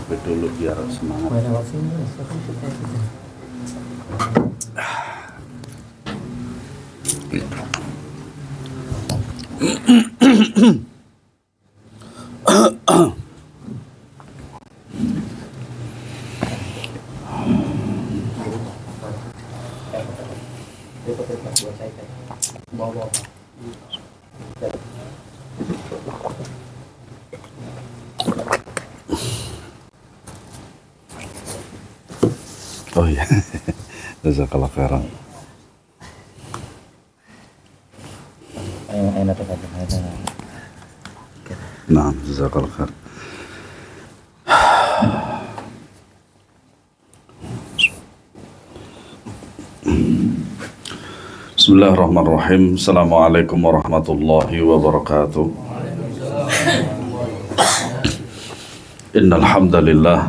ngopi dulu biar semangat Bawa-bawa. Oh iya. Jazakallah khairan. Nah, jazakallah khairan. Bismillahirrahmanirrahim. Assalamualaikum warahmatullahi wabarakatuh. Innal hamdalillah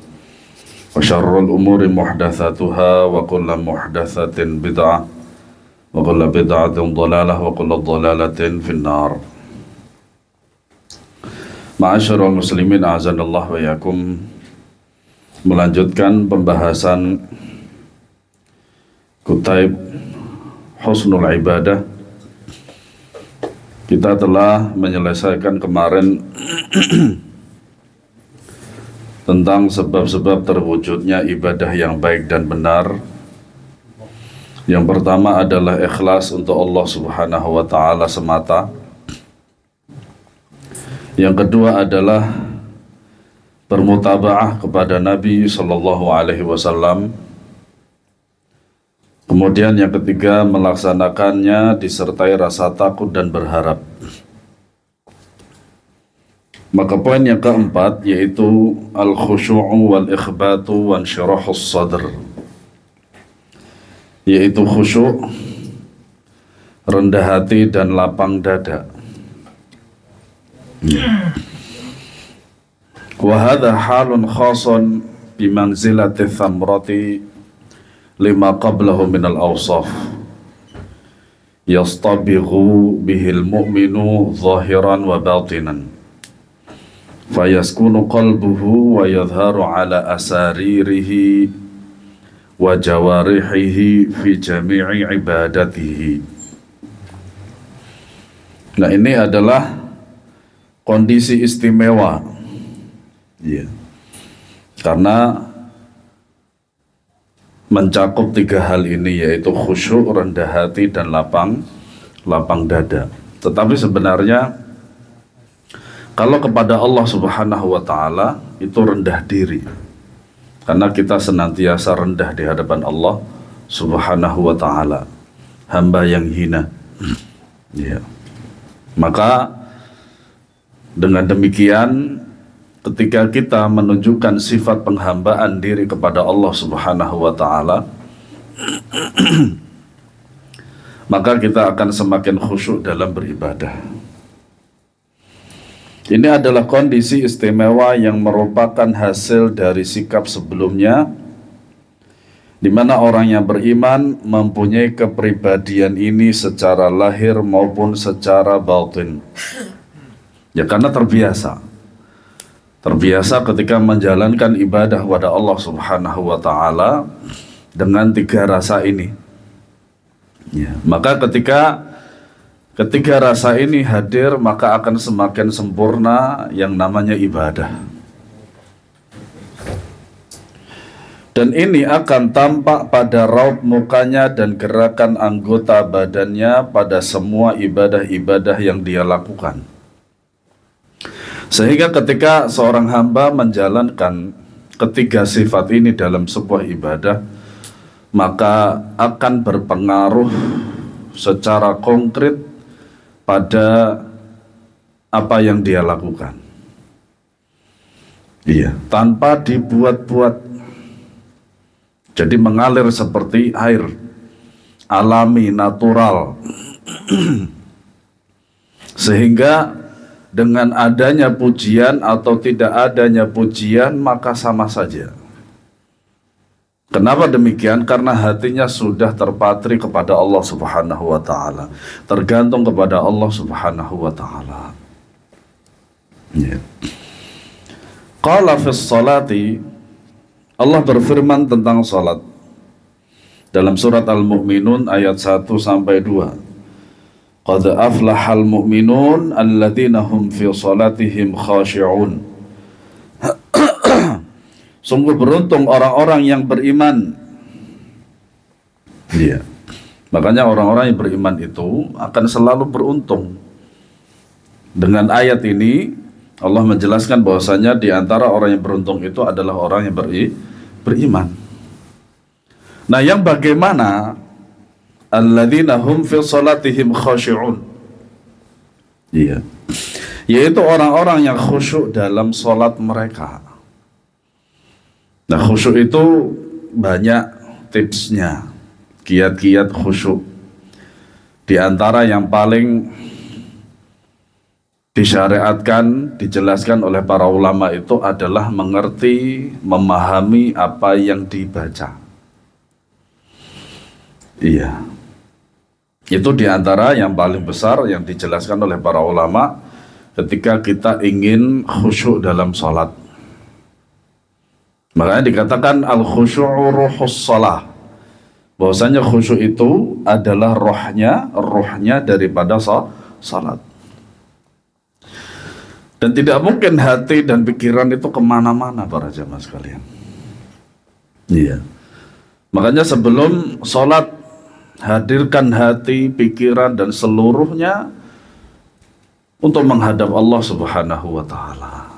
وشر الأمور محدثاتها وكل محدثة بدعة وكل بدعة ضلالة وكل ضلالة في النار معاشر المسلمين أعزنا الله وإياكم melanjutkan pembahasan Kutaib Husnul Ibadah kita telah menyelesaikan kemarin tentang sebab-sebab terwujudnya ibadah yang baik dan benar. Yang pertama adalah ikhlas untuk Allah Subhanahu wa taala semata. Yang kedua adalah bermutabaah kepada Nabi sallallahu alaihi wasallam. Kemudian yang ketiga melaksanakannya disertai rasa takut dan berharap. Maka poin yang keempat yaitu al khushu'u wal ikhbatu wa syirahus sadr. Yaitu khusyuk rendah hati dan lapang dada. Wa hadha halun khasun bi manzilati thamrati lima qablahu min al-awsaf. Yastabighu bihil mu'minu zahiran wa batinan fayaskunu qalbuhu wa yadharu ala asaririhi wa jawarihihi fi jami'i ibadatihi nah ini adalah kondisi istimewa ya. karena mencakup tiga hal ini yaitu khusyuk, rendah hati dan lapang lapang dada. Tetapi sebenarnya kalau kepada Allah Subhanahu wa taala itu rendah diri. Karena kita senantiasa rendah di hadapan Allah Subhanahu wa taala. Hamba yang hina. ya. Maka dengan demikian ketika kita menunjukkan sifat penghambaan diri kepada Allah Subhanahu wa taala maka kita akan semakin khusyuk dalam beribadah. Ini adalah kondisi istimewa yang merupakan hasil dari sikap sebelumnya, di mana orang yang beriman mempunyai kepribadian ini secara lahir maupun secara batin. Ya karena terbiasa. Terbiasa ketika menjalankan ibadah kepada Allah Subhanahu wa taala dengan tiga rasa ini. Ya, maka ketika Ketika rasa ini hadir, maka akan semakin sempurna yang namanya ibadah. Dan ini akan tampak pada raut mukanya dan gerakan anggota badannya pada semua ibadah-ibadah yang dia lakukan. Sehingga ketika seorang hamba menjalankan ketiga sifat ini dalam sebuah ibadah, maka akan berpengaruh secara konkret pada apa yang dia lakukan. Iya, tanpa dibuat-buat. Jadi mengalir seperti air alami, natural. Sehingga dengan adanya pujian atau tidak adanya pujian maka sama saja. Kenapa demikian? Karena hatinya sudah terpatri kepada Allah Subhanahu wa taala, tergantung kepada Allah Subhanahu wa taala. Kalau ya. Qala fi salati Allah berfirman tentang salat dalam surat Al-Mu'minun ayat 1 sampai 2. Qad aflahal mu'minun alladzina hum fi salatihim khashi'un. Sungguh beruntung orang-orang yang beriman. Iya. Makanya orang-orang yang beriman itu akan selalu beruntung. Dengan ayat ini Allah menjelaskan bahwasanya di antara orang yang beruntung itu adalah orang yang beri, beriman. Nah, yang bagaimana alladzina hum fi salatihim khashi'un. Iya. Yaitu orang-orang yang khusyuk dalam salat mereka. Nah khusyuk itu banyak tipsnya, kiat-kiat khusyuk. Di antara yang paling disyariatkan, dijelaskan oleh para ulama itu adalah mengerti, memahami apa yang dibaca. Iya. Itu di antara yang paling besar yang dijelaskan oleh para ulama ketika kita ingin khusyuk dalam sholat. Makanya dikatakan al khusyu'u ruhus salah. Bahwasanya khusyuk itu adalah rohnya, rohnya daripada salat. Dan tidak mungkin hati dan pikiran itu kemana-mana para jamaah sekalian. Iya. Makanya sebelum sholat hadirkan hati, pikiran dan seluruhnya untuk menghadap Allah Subhanahu wa taala.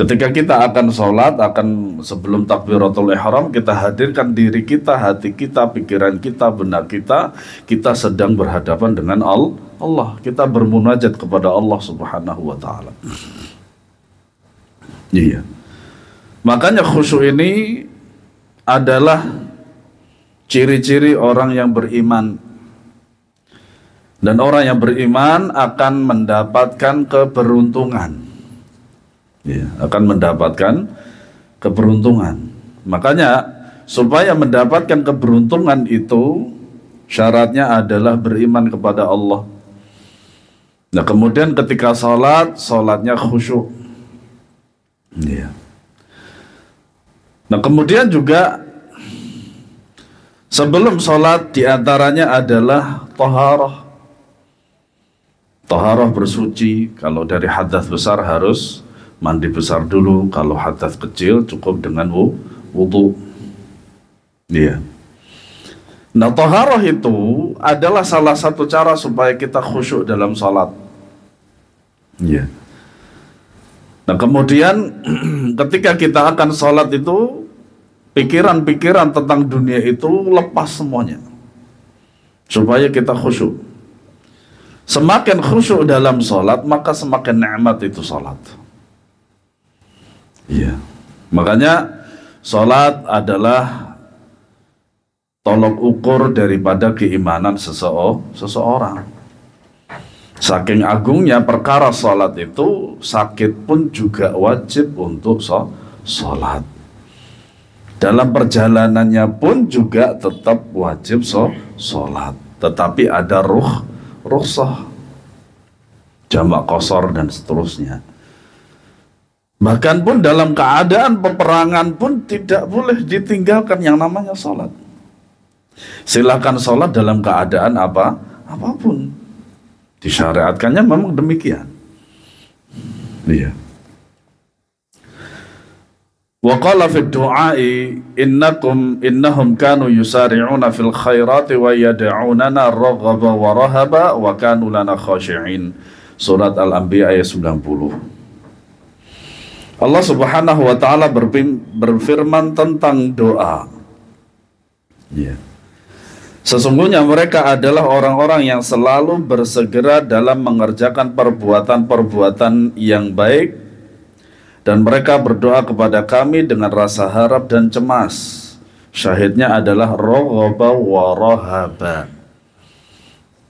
Ketika kita akan sholat, akan sebelum takbiratul ihram, kita hadirkan diri kita, hati kita, pikiran kita, benak kita, kita sedang berhadapan dengan Allah. Kita bermunajat kepada Allah subhanahu wa ta'ala. Iya. Makanya khusyuk ini adalah ciri-ciri orang yang beriman. Dan orang yang beriman akan mendapatkan keberuntungan ya, akan mendapatkan keberuntungan. Makanya supaya mendapatkan keberuntungan itu syaratnya adalah beriman kepada Allah. Nah kemudian ketika sholat, sholatnya khusyuk. Ya. Nah kemudian juga sebelum sholat diantaranya adalah toharoh. Toharoh bersuci, kalau dari hadas besar harus mandi besar dulu kalau hadas kecil cukup dengan wudhu iya yeah. nah toharoh itu adalah salah satu cara supaya kita khusyuk dalam sholat. iya nah kemudian ketika kita akan sholat itu pikiran-pikiran tentang dunia itu lepas semuanya supaya kita khusyuk Semakin khusyuk dalam sholat, maka semakin nikmat itu sholat. Iya. Makanya salat adalah tolok ukur daripada keimanan seseo seseorang. Saking agungnya perkara salat itu sakit pun juga wajib untuk salat. Dalam perjalanannya pun juga tetap wajib salat, tetapi ada ruh rukhsah jamak kosor dan seterusnya. Bahkan pun dalam keadaan peperangan pun tidak boleh ditinggalkan yang namanya sholat. Silakan sholat dalam keadaan apa? Apapun. Disyariatkannya memang demikian. Iya. Wa qala fi du'ai innakum innahum kanu yusari'una fil khairati wa yad'unana raghaba wa rahaba wa kanu lana khashi'in. Surat Al-Anbiya ayat 90. Allah Subhanahu wa taala berfirman tentang doa. Yeah. Sesungguhnya mereka adalah orang-orang yang selalu bersegera dalam mengerjakan perbuatan-perbuatan yang baik dan mereka berdoa kepada kami dengan rasa harap dan cemas. Syahidnya adalah roghaba wa rahaba.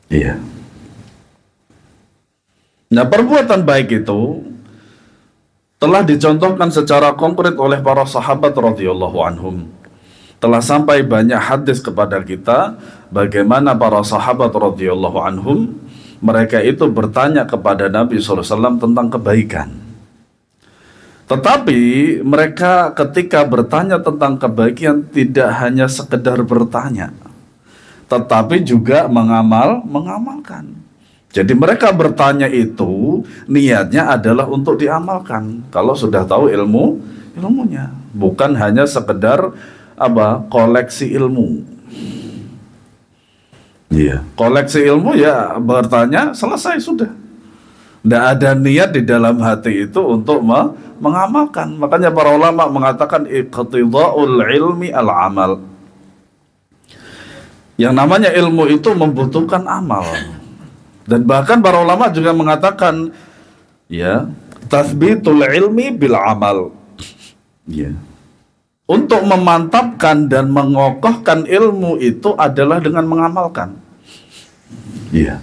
Iya. Yeah. Nah, perbuatan baik itu telah dicontohkan secara konkret oleh para sahabat radhiyallahu anhum. Telah sampai banyak hadis kepada kita bagaimana para sahabat radhiyallahu anhum mereka itu bertanya kepada Nabi SAW tentang kebaikan. Tetapi mereka ketika bertanya tentang kebaikan tidak hanya sekedar bertanya, tetapi juga mengamal mengamalkan. Jadi mereka bertanya itu niatnya adalah untuk diamalkan. Kalau sudah tahu ilmu, ilmunya bukan hanya sekedar apa koleksi ilmu. Iya, yeah. koleksi ilmu ya bertanya selesai sudah. Tidak ada niat di dalam hati itu untuk me mengamalkan. Makanya para ulama mengatakan iqtida'ul ilmi al-amal. Yang namanya ilmu itu membutuhkan amal. Dan bahkan para ulama juga mengatakan ya, tasbitul ilmi bil amal. Ya. Untuk memantapkan dan mengokohkan ilmu itu adalah dengan mengamalkan. Iya.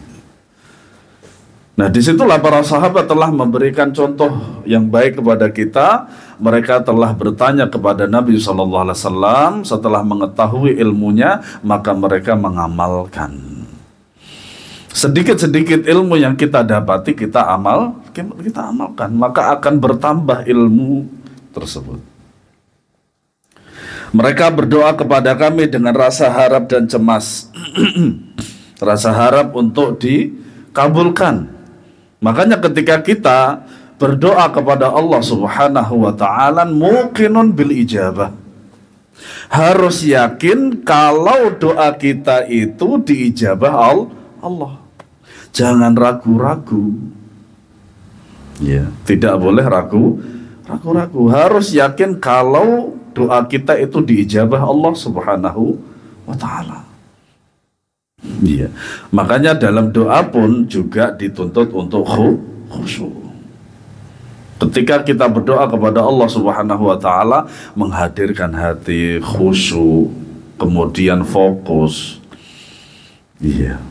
Nah, disitulah para sahabat telah memberikan contoh yang baik kepada kita. Mereka telah bertanya kepada Nabi Shallallahu Alaihi Wasallam setelah mengetahui ilmunya, maka mereka mengamalkan sedikit-sedikit ilmu yang kita dapati kita amal kita amalkan maka akan bertambah ilmu tersebut mereka berdoa kepada kami dengan rasa harap dan cemas rasa harap untuk dikabulkan makanya ketika kita berdoa kepada Allah Subhanahu wa taala muqinun bil ijabah harus yakin kalau doa kita itu diijabah Allah. Jangan ragu-ragu. Ya, tidak boleh ragu, ragu-ragu. Harus yakin kalau doa kita itu diijabah Allah Subhanahu wa taala. Iya. Makanya dalam doa pun juga dituntut untuk khusyuk. Ketika kita berdoa kepada Allah Subhanahu wa taala menghadirkan hati khusyuk, kemudian fokus. Iya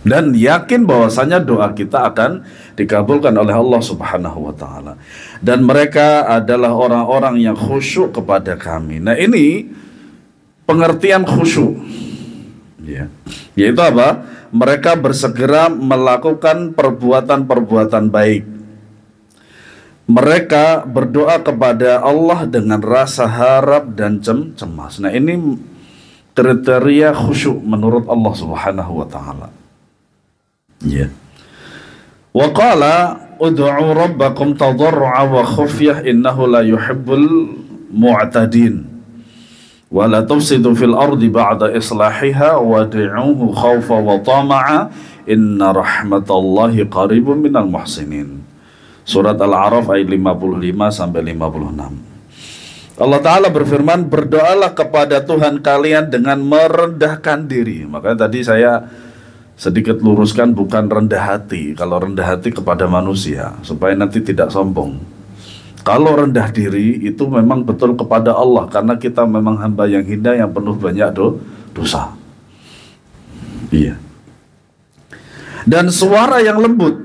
dan yakin bahwasanya doa kita akan dikabulkan oleh Allah Subhanahu wa taala. Dan mereka adalah orang-orang yang khusyuk kepada kami. Nah, ini pengertian khusyuk. Ya. Yaitu apa? Mereka bersegera melakukan perbuatan-perbuatan baik. Mereka berdoa kepada Allah dengan rasa harap dan cem cemas. Nah, ini kriteria khusyuk menurut Allah Subhanahu wa taala. Ya. Wa qala ud'u rabbakum tadarru'a wa khufyah innahu la yuhibbul mu'tadin wa la tufsidu fil ardi ba'da islahiha wa ad'uhu khawfa wa tama'a inna rahmatallahi qaribun minal muhsinin Surat Al-A'raf ayat 55 sampai 56 Allah Ta'ala berfirman berdoalah kepada Tuhan kalian dengan merendahkan diri Makanya tadi saya sedikit luruskan bukan rendah hati kalau rendah hati kepada manusia supaya nanti tidak sombong kalau rendah diri itu memang betul kepada Allah karena kita memang hamba yang hina yang penuh banyak do dosa iya dan suara yang lembut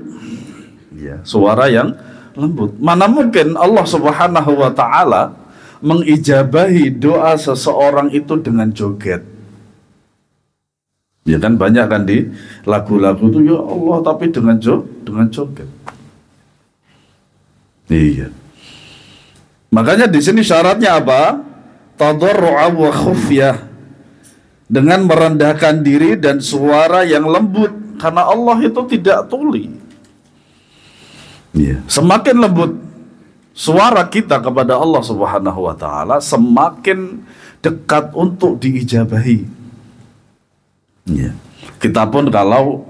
iya suara yang lembut mana mungkin Allah Subhanahu wa taala mengijabahi doa seseorang itu dengan joget Ya kan banyak kan di lagu-lagu itu ya Allah tapi dengan jo dengan joget. Iya. Makanya di sini syaratnya apa? Tadarru'a wa khufyah. Dengan merendahkan diri dan suara yang lembut karena Allah itu tidak tuli. Iya. Semakin lembut suara kita kepada Allah Subhanahu wa taala, semakin dekat untuk diijabahi. Ya. Kita pun kalau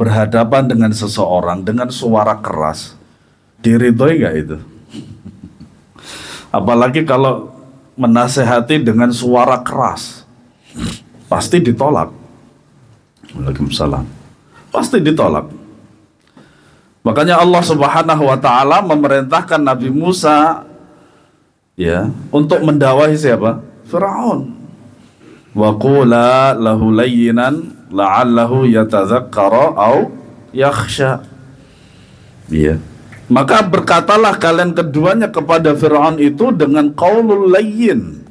berhadapan dengan seseorang dengan suara keras, diridhoi nggak itu? Apalagi kalau menasehati dengan suara keras, pasti ditolak. Waalaikumsalam. Pasti ditolak. Makanya Allah Subhanahu wa taala memerintahkan Nabi Musa ya untuk mendawahi siapa? Firaun wa qula lahu layyinan la'allahu yatazakkara au yakhsha ya maka berkatalah kalian keduanya kepada Fir'aun itu dengan qaulul layyin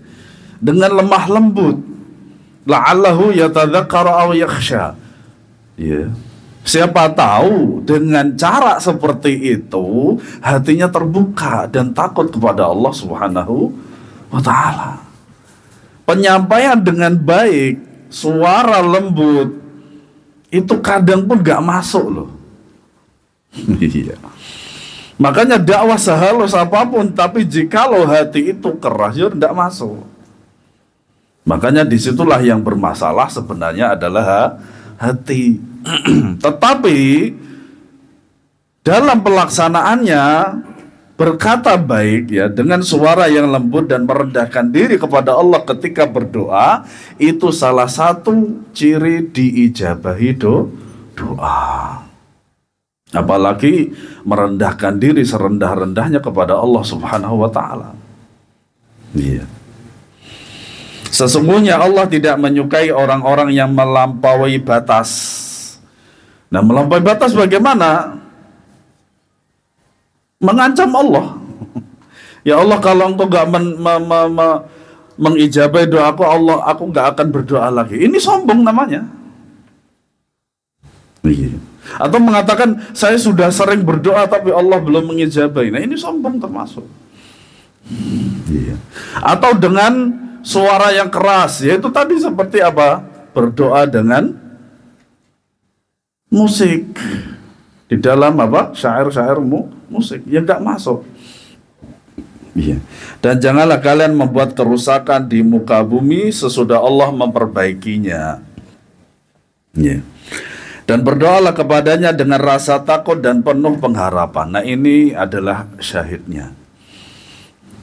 dengan lemah lembut la'allahu yatadhakkara aw yakhsha ya Siapa tahu dengan cara seperti itu hatinya terbuka dan takut kepada Allah Subhanahu wa taala penyampaian dengan baik, suara lembut, itu kadang pun gak masuk loh. Iya. Makanya dakwah sehalus apapun, tapi jika lo hati itu keras, ya tidak masuk. Makanya disitulah yang bermasalah sebenarnya adalah hati. Tetapi dalam pelaksanaannya berkata baik ya dengan suara yang lembut dan merendahkan diri kepada Allah ketika berdoa itu salah satu ciri diijabah itu doa. Apalagi merendahkan diri serendah-rendahnya kepada Allah Subhanahu wa taala. Iya. Sesungguhnya Allah tidak menyukai orang-orang yang melampaui batas. Nah, melampaui batas bagaimana? Mengancam Allah. ya Allah kalau engkau gak men, me, me, me, mengijabai doaku Allah aku gak akan berdoa lagi. Ini sombong namanya. Iya. Atau mengatakan saya sudah sering berdoa tapi Allah belum mengijabai. Nah ini sombong termasuk. Iya. Atau dengan suara yang keras, ya itu tadi seperti apa? Berdoa dengan musik di dalam apa syair-syair mu, musik yang tidak masuk. Iya. Dan janganlah kalian membuat kerusakan di muka bumi sesudah Allah memperbaikinya. Iya. Dan berdoalah kepadanya dengan rasa takut dan penuh pengharapan. Nah ini adalah syahidnya.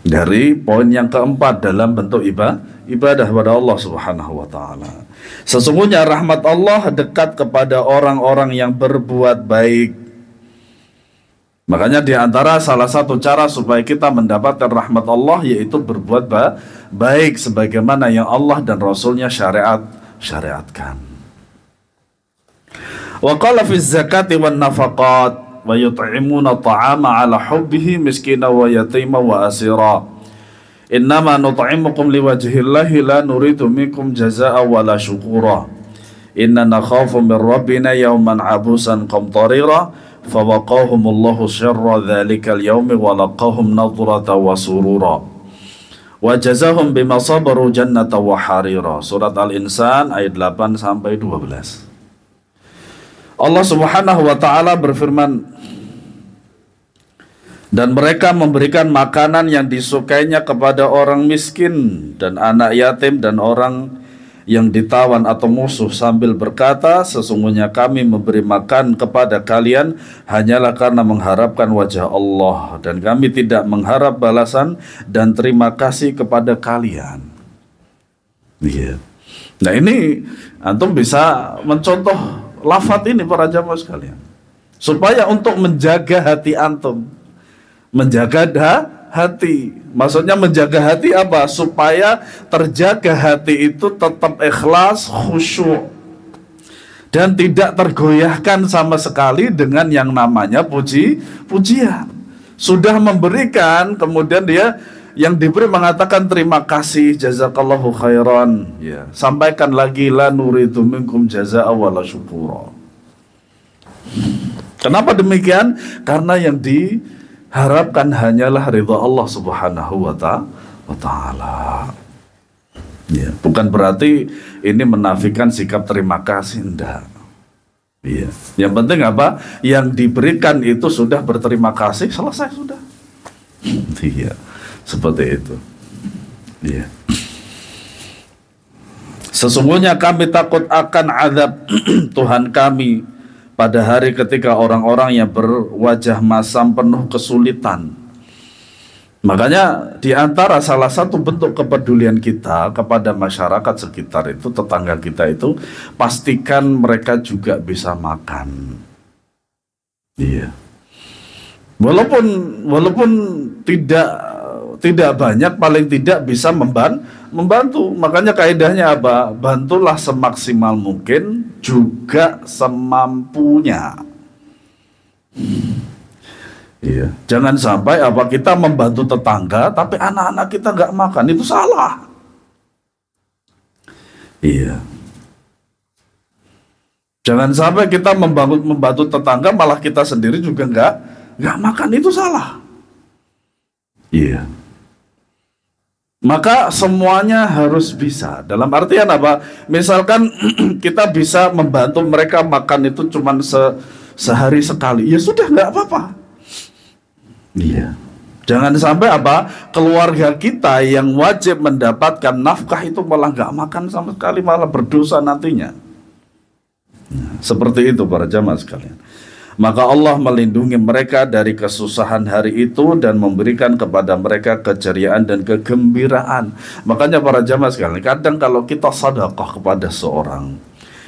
Dari poin yang keempat dalam bentuk ibadah, ibadah kepada Allah Subhanahu wa taala. Sesungguhnya rahmat Allah dekat kepada orang-orang yang berbuat baik. Makanya di antara salah satu cara supaya kita mendapatkan rahmat Allah yaitu berbuat baik sebagaimana yang Allah dan Rasulnya syariat syariatkan. Wa qala fi zakati wan nafaqat wa yut'imuna ta'ama ala hubbihi miskina wa yatima wa asira. إنما نطعمكم لوجه الله لا نريد منكم جزاء ولا شكورا إننا نخاف من ربنا يوما عبوسا قمطريرا فوقاهم الله شر ذلك اليوم ولقاهم نظرة وسرورا وجزاهم بما صبروا جنة وحريرا سورة الإنسان آية 8 sampai 12 Allah subhanahu wa ta'ala berfirman Dan mereka memberikan makanan yang disukainya kepada orang miskin dan anak yatim dan orang yang ditawan atau musuh sambil berkata, "Sesungguhnya kami memberi makan kepada kalian hanyalah karena mengharapkan wajah Allah, dan kami tidak mengharap balasan dan terima kasih kepada kalian." Yeah. Nah, ini antum bisa mencontoh lafat ini para jamaah sekalian, supaya untuk menjaga hati antum menjaga da, hati. Maksudnya menjaga hati apa? Supaya terjaga hati itu tetap ikhlas, khusyuk dan tidak tergoyahkan sama sekali dengan yang namanya puji pujian. Sudah memberikan kemudian dia yang diberi mengatakan terima kasih jazakallahu khairan ya sampaikan lagi la nuridu minkum jazaa la syukura kenapa demikian karena yang di harapkan hanyalah ridha Allah Subhanahu wa, taala. Ya, bukan berarti ini menafikan sikap terima kasih enggak. Ya. Yang penting apa? Yang diberikan itu sudah berterima kasih, selesai sudah. Iya. Seperti itu. Iya. Sesungguhnya kami takut akan azab Tuhan kami pada hari ketika orang-orang yang berwajah masam penuh kesulitan. Makanya di antara salah satu bentuk kepedulian kita kepada masyarakat sekitar itu, tetangga kita itu, pastikan mereka juga bisa makan. Iya. Walaupun walaupun tidak tidak banyak paling tidak bisa memban membantu makanya kaidahnya apa bantulah semaksimal mungkin juga semampunya iya jangan sampai apa kita membantu tetangga tapi anak-anak kita nggak makan itu salah iya jangan sampai kita membantu membantu tetangga malah kita sendiri juga nggak nggak makan itu salah iya yeah. Maka semuanya harus bisa. Dalam artian apa? Misalkan kita bisa membantu mereka makan itu cuma se sehari sekali. Ya sudah nggak apa-apa. Iya. Jangan sampai apa keluarga kita yang wajib mendapatkan nafkah itu malah nggak makan sama sekali malah berdosa nantinya. Nah, seperti itu para jamaah sekalian. Maka Allah melindungi mereka dari kesusahan hari itu dan memberikan kepada mereka keceriaan dan kegembiraan. Makanya para jamaah sekalian, kadang kalau kita sedekah kepada seorang,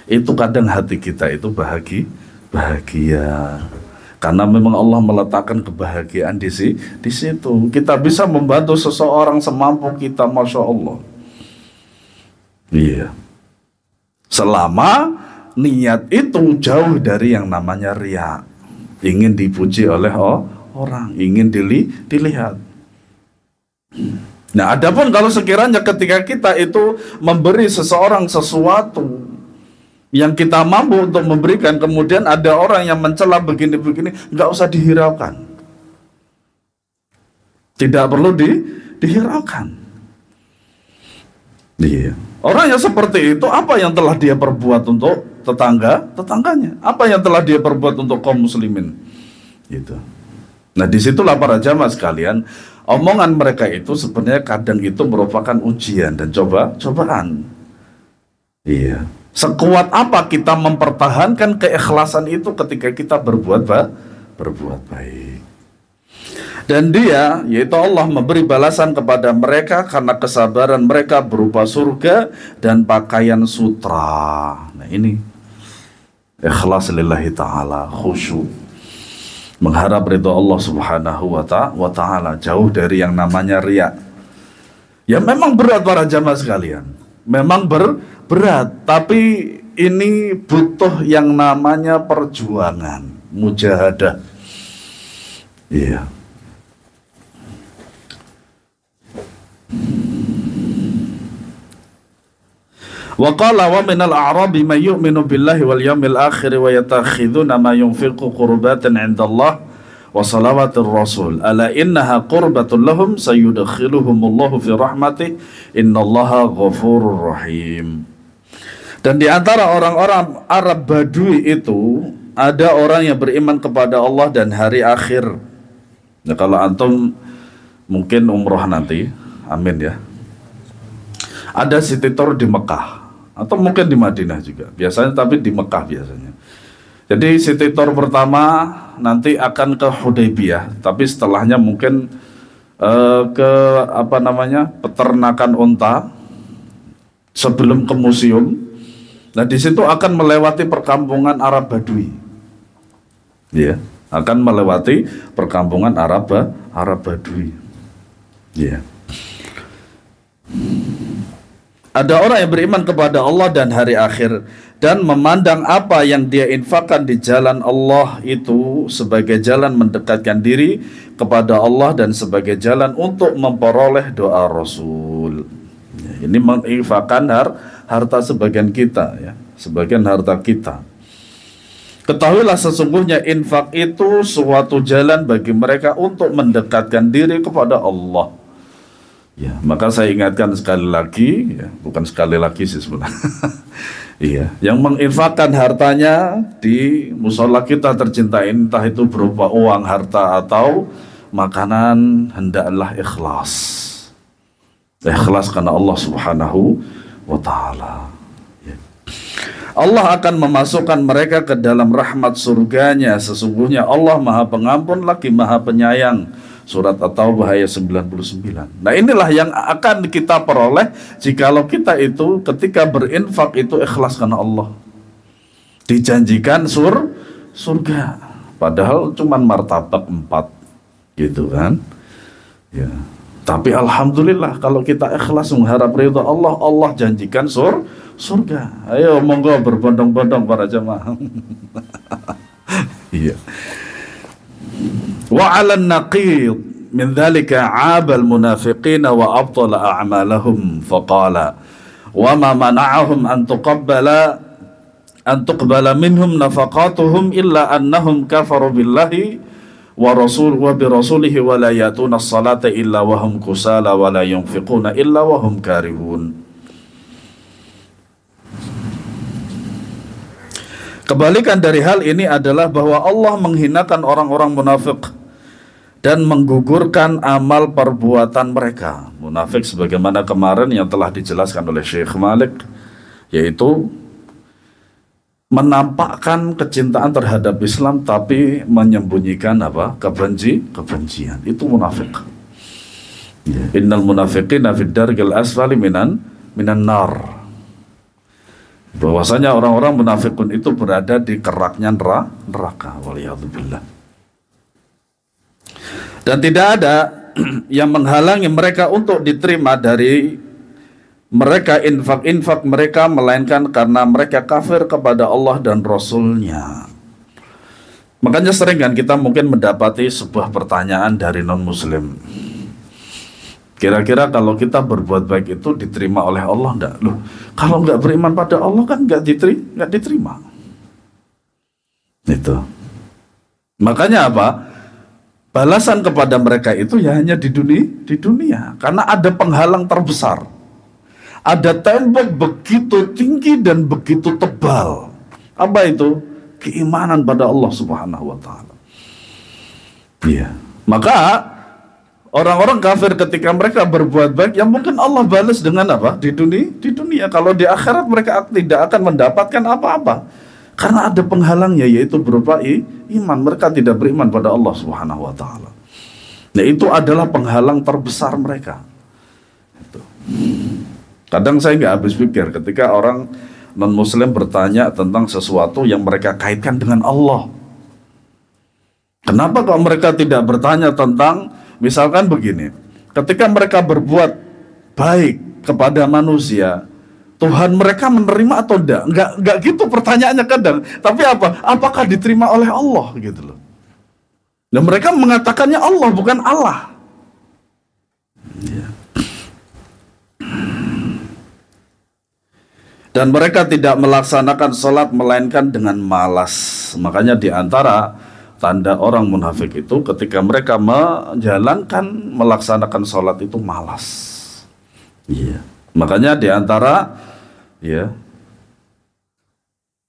itu kadang hati kita itu bahagia, bahagia. Karena memang Allah meletakkan kebahagiaan di, si, di situ. Kita bisa membantu seseorang semampu kita, masya Allah. Iya. Selama niat itu jauh dari yang namanya ria. Ingin dipuji oleh oh, orang, ingin dili, dilihat. Nah, adapun kalau sekiranya ketika kita itu memberi seseorang sesuatu yang kita mampu untuk memberikan, kemudian ada orang yang mencela begini-begini, nggak usah dihiraukan. Tidak perlu di, dihiraukan. Iya. Orang yang seperti itu apa yang telah dia perbuat untuk tetangga tetangganya apa yang telah dia perbuat untuk kaum muslimin gitu nah disitulah para jamaah sekalian omongan mereka itu sebenarnya kadang itu merupakan ujian dan coba cobaan iya sekuat apa kita mempertahankan keikhlasan itu ketika kita berbuat ba berbuat baik dan dia yaitu Allah memberi balasan kepada mereka karena kesabaran mereka berupa surga dan pakaian sutra. Nah ini ikhlas lillahi ta'ala khusyuk mengharap ridho Allah subhanahu wa, ta wa ta'ala jauh dari yang namanya riak ya memang berat para jamaah sekalian memang ber berat tapi ini butuh yang namanya perjuangan mujahadah iya yeah. Wa qala wa minal a'rabi may yu'minu billahi wal yawmil akhir wa yatakhidhuna ma yunfiqu qurbatan 'inda Allah wa salawatir rasul ala innaha qurbatun lahum sayudkhiluhumullahu fi rahmatih innallaha ghafurur rahim. Dan di antara orang-orang Arab Badui itu ada orang yang beriman kepada Allah dan hari akhir. Ya kalau antum mungkin umroh nanti, amin ya. Ada si titor di Mekah atau mungkin di Madinah juga biasanya tapi di Mekah biasanya jadi city tour pertama nanti akan ke Hudaybiyah tapi setelahnya mungkin uh, ke apa namanya peternakan unta sebelum ke museum nah di situ akan melewati perkampungan Arab Badui ya yeah. akan melewati perkampungan Arab Arab Badui ya yeah. Ada orang yang beriman kepada Allah dan hari akhir dan memandang apa yang dia infakkan di jalan Allah itu sebagai jalan mendekatkan diri kepada Allah dan sebagai jalan untuk memperoleh doa Rasul. Ya, ini menginfakkan har harta sebagian kita ya, sebagian harta kita. Ketahuilah sesungguhnya infak itu suatu jalan bagi mereka untuk mendekatkan diri kepada Allah Ya, maka saya ingatkan sekali lagi, ya, bukan sekali lagi sih sebenarnya. iya, yang menginfakkan hartanya di musola kita tercinta ini, entah itu berupa uang, harta atau makanan, hendaklah ikhlas. Ikhlas karena Allah Subhanahu wa taala. Ya. Allah akan memasukkan mereka ke dalam rahmat surganya. Sesungguhnya Allah Maha Pengampun lagi Maha Penyayang Surat atau bahaya 99. Nah inilah yang akan kita peroleh jikalau kita itu ketika berinfak itu ikhlas karena Allah. Dijanjikan sur surga. Padahal cuman martabak empat gitu kan. Ya. Tapi alhamdulillah kalau kita ikhlas mengharap ridha Allah, Allah janjikan sur surga. Ayo monggo berbondong-bondong para jemaah. Iya. وعلى النقيض من ذلك عاب المنافقين وأبطل أعمالهم فقال وما منعهم أن تقبل أن تقبل منهم نفقاتهم إلا أنهم كفروا بالله ورسول وبرسوله ولا يأتون الصلاة إلا وهم rasulihi ولا ينفقون إلا وهم كارهون Kebalikan dari hal ini adalah bahwa Allah menghinakan orang-orang munafik dan menggugurkan amal perbuatan mereka. Munafik sebagaimana kemarin yang telah dijelaskan oleh Syekh Malik yaitu menampakkan kecintaan terhadap Islam tapi menyembunyikan apa? kebenci, kebencian. Itu munafik. Yeah. Innal munafiqin fid darkil asfali minan minan nar. Bahwasanya orang-orang munafikun itu berada di keraknya neraka. Waliyadzubillah. Dan tidak ada yang menghalangi mereka untuk diterima dari mereka infak-infak mereka melainkan karena mereka kafir kepada Allah dan Rasulnya. Makanya sering kan kita mungkin mendapati sebuah pertanyaan dari non-muslim. Kira-kira kalau kita berbuat baik itu diterima oleh Allah enggak? Loh, kalau enggak beriman pada Allah kan enggak diterima, diterima. Itu. Makanya apa? balasan kepada mereka itu ya hanya di dunia, di dunia karena ada penghalang terbesar. Ada tembok begitu tinggi dan begitu tebal. Apa itu? Keimanan pada Allah Subhanahu wa taala. Iya. Maka orang-orang kafir ketika mereka berbuat baik, yang mungkin Allah balas dengan apa? Di dunia, di dunia. Kalau di akhirat mereka tidak akan mendapatkan apa-apa karena ada penghalangnya yaitu berupa iman. Mereka tidak beriman pada Allah Subhanahu wa taala. Nah, itu adalah penghalang terbesar mereka. Itu. Kadang saya nggak habis pikir ketika orang non muslim bertanya tentang sesuatu yang mereka kaitkan dengan Allah. Kenapa kalau mereka tidak bertanya tentang misalkan begini, ketika mereka berbuat baik kepada manusia, Tuhan mereka menerima atau tidak? Enggak, enggak gitu pertanyaannya kadang. Tapi apa? Apakah diterima oleh Allah gitu loh. Dan mereka mengatakannya Allah bukan Allah. Ya. Dan mereka tidak melaksanakan sholat melainkan dengan malas. Makanya di antara tanda orang munafik itu ketika mereka menjalankan melaksanakan sholat itu malas. Iya. Yeah. Makanya diantara ya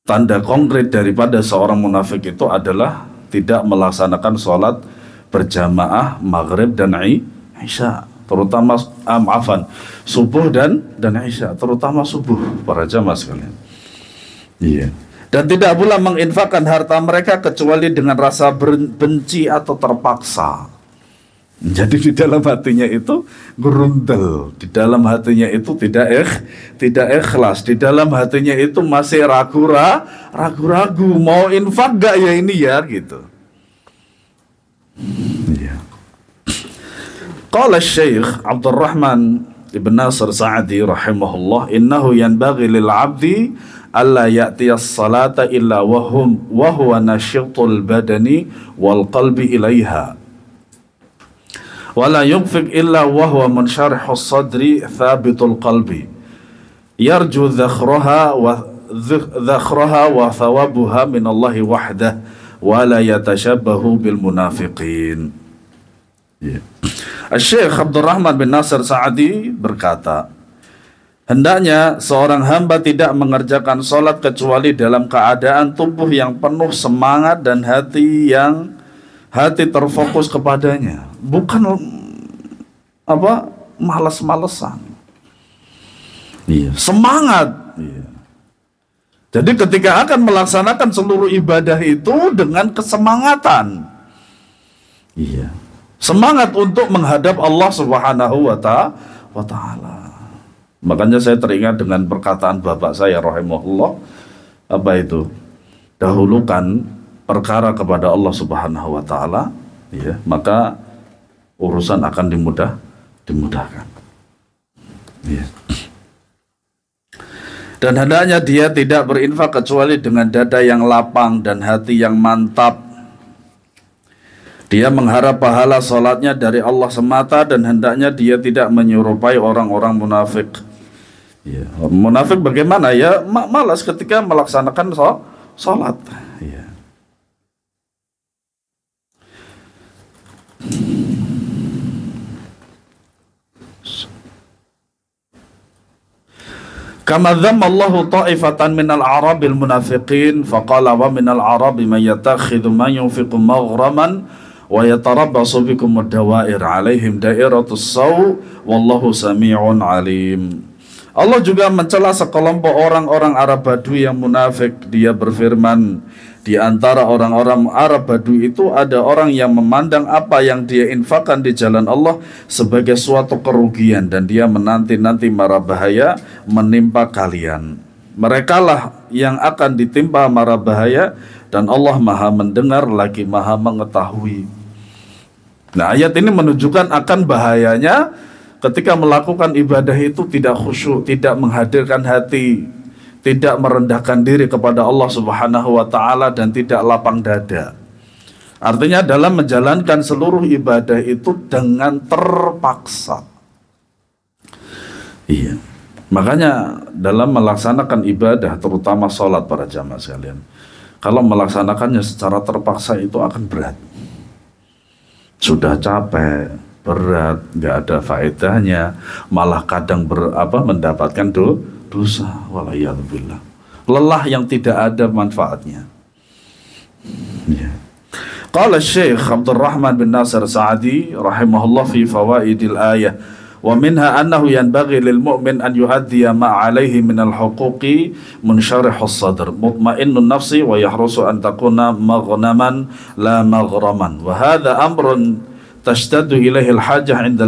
tanda konkret daripada seorang munafik itu adalah tidak melaksanakan sholat berjamaah maghrib dan isya terutama ah, maafan subuh dan dan isya terutama subuh para jamaah sekalian iya dan tidak pula menginfakkan harta mereka kecuali dengan rasa benci atau terpaksa jadi di dalam hatinya itu gerundel, di dalam hatinya itu tidak ikh, tidak ikhlas, di dalam hatinya itu masih ragu ragu-ragu mau infak gak ya ini ya gitu. Ya. Qala Syekh Rahman Ibn Nasr Sa'di rahimahullah innahu yanbaghi lil 'abdi alla as salata illa wahum wa huwa nashitul badani wal qalbi ilaiha wala yukfik illa wahwa munsharihu sadri thabitul qalbi yarju dhakhraha wa dhakhraha wa thawabuha min Allahi wahdah wala yatashabbahu bil munafiqin yeah. Syekh Abdul Rahman bin Nasir Sa'adi berkata Hendaknya seorang hamba tidak mengerjakan sholat kecuali dalam keadaan tubuh yang penuh semangat dan hati yang hati terfokus kepadanya bukan mm, apa malas-malesan iya semangat iya jadi ketika akan melaksanakan seluruh ibadah itu dengan kesemangatan iya semangat untuk menghadap Allah Subhanahu wa taala makanya saya teringat dengan perkataan bapak saya rahimahullah apa itu dahulukan perkara kepada Allah Subhanahu wa taala, ya, maka urusan akan dimudah dimudahkan. Ya. Dan hendaknya dia tidak berinfak kecuali dengan dada yang lapang dan hati yang mantap. Dia mengharap pahala sholatnya dari Allah semata dan hendaknya dia tidak menyerupai orang-orang munafik. Ya, munafik bagaimana ya malas ketika melaksanakan sholat. Ya. كما ذم الله طائفة من العرب munafiqin faqala wa العرب من man yatakhidhu man yunfiqu maghraman wa yatarabbasu bikum ad-dawa'ir والله da'iratus saw wallahu Allah juga mencela sekelompok orang-orang Arab Badui yang munafik. Dia berfirman, di antara orang-orang Arab Badu itu ada orang yang memandang apa yang dia infakkan di jalan Allah sebagai suatu kerugian dan dia menanti-nanti mara bahaya menimpa kalian. Merekalah yang akan ditimpa mara bahaya dan Allah maha mendengar lagi maha mengetahui. Nah ayat ini menunjukkan akan bahayanya ketika melakukan ibadah itu tidak khusyuk, tidak menghadirkan hati, tidak merendahkan diri kepada Allah Subhanahu wa taala dan tidak lapang dada. Artinya dalam menjalankan seluruh ibadah itu dengan terpaksa. Iya. Makanya dalam melaksanakan ibadah terutama sholat para jamaah sekalian Kalau melaksanakannya secara terpaksa itu akan berat Sudah capek, berat, nggak ada faedahnya Malah kadang ber, mendapatkan do, dosa walayyadubillah lelah yang tidak ada manfaatnya ya. Qala Syekh Abdurrahman bin Nasir Sa'adi rahimahullah fi fawaidil ayah wa minha annahu mu'min an yuaddiya min al huquqi munsharih as sadr mutma'innun nafsi wa yahrusu an la maghraman wa hadha amrun tashtaddu ilayhi hajah 'inda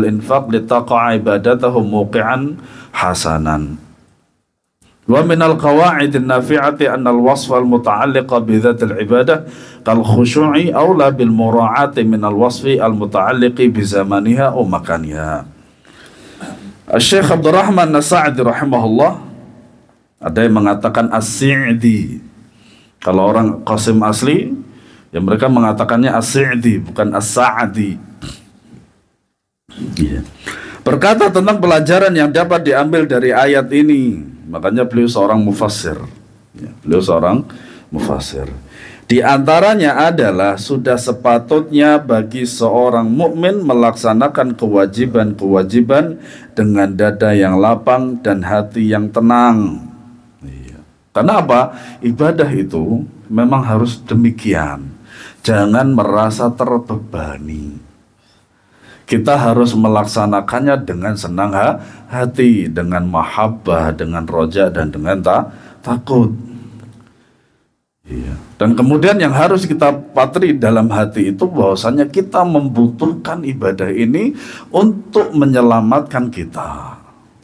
hasanan Wa min al qawaid al nafi'ati an al-wasf al-muta'alliqa bi al ibadah kal khushu'i awla bil mura'ati min al wasf al-muta'alliqi bi zamaniha aw makaniha. Syekh Abdul Rahman Nasa'di rahimahullah ada yang mengatakan as-si'di. Kalau orang Qasim asli ya mereka mengatakannya as-si'di bukan as-sa'di. Iya. Yeah. Berkata tentang pelajaran yang dapat diambil dari ayat ini Makanya beliau seorang mufasir, Ya, beliau seorang mufasir. Di antaranya adalah sudah sepatutnya bagi seorang mukmin melaksanakan kewajiban-kewajiban dengan dada yang lapang dan hati yang tenang. Iya. Karena apa? Ibadah itu memang harus demikian. Jangan merasa terbebani. Kita harus melaksanakannya dengan senang hati, dengan mahabbah, dengan roja, dan dengan ta takut. Iya. Dan kemudian yang harus kita patri dalam hati itu bahwasanya kita membutuhkan ibadah ini untuk menyelamatkan kita.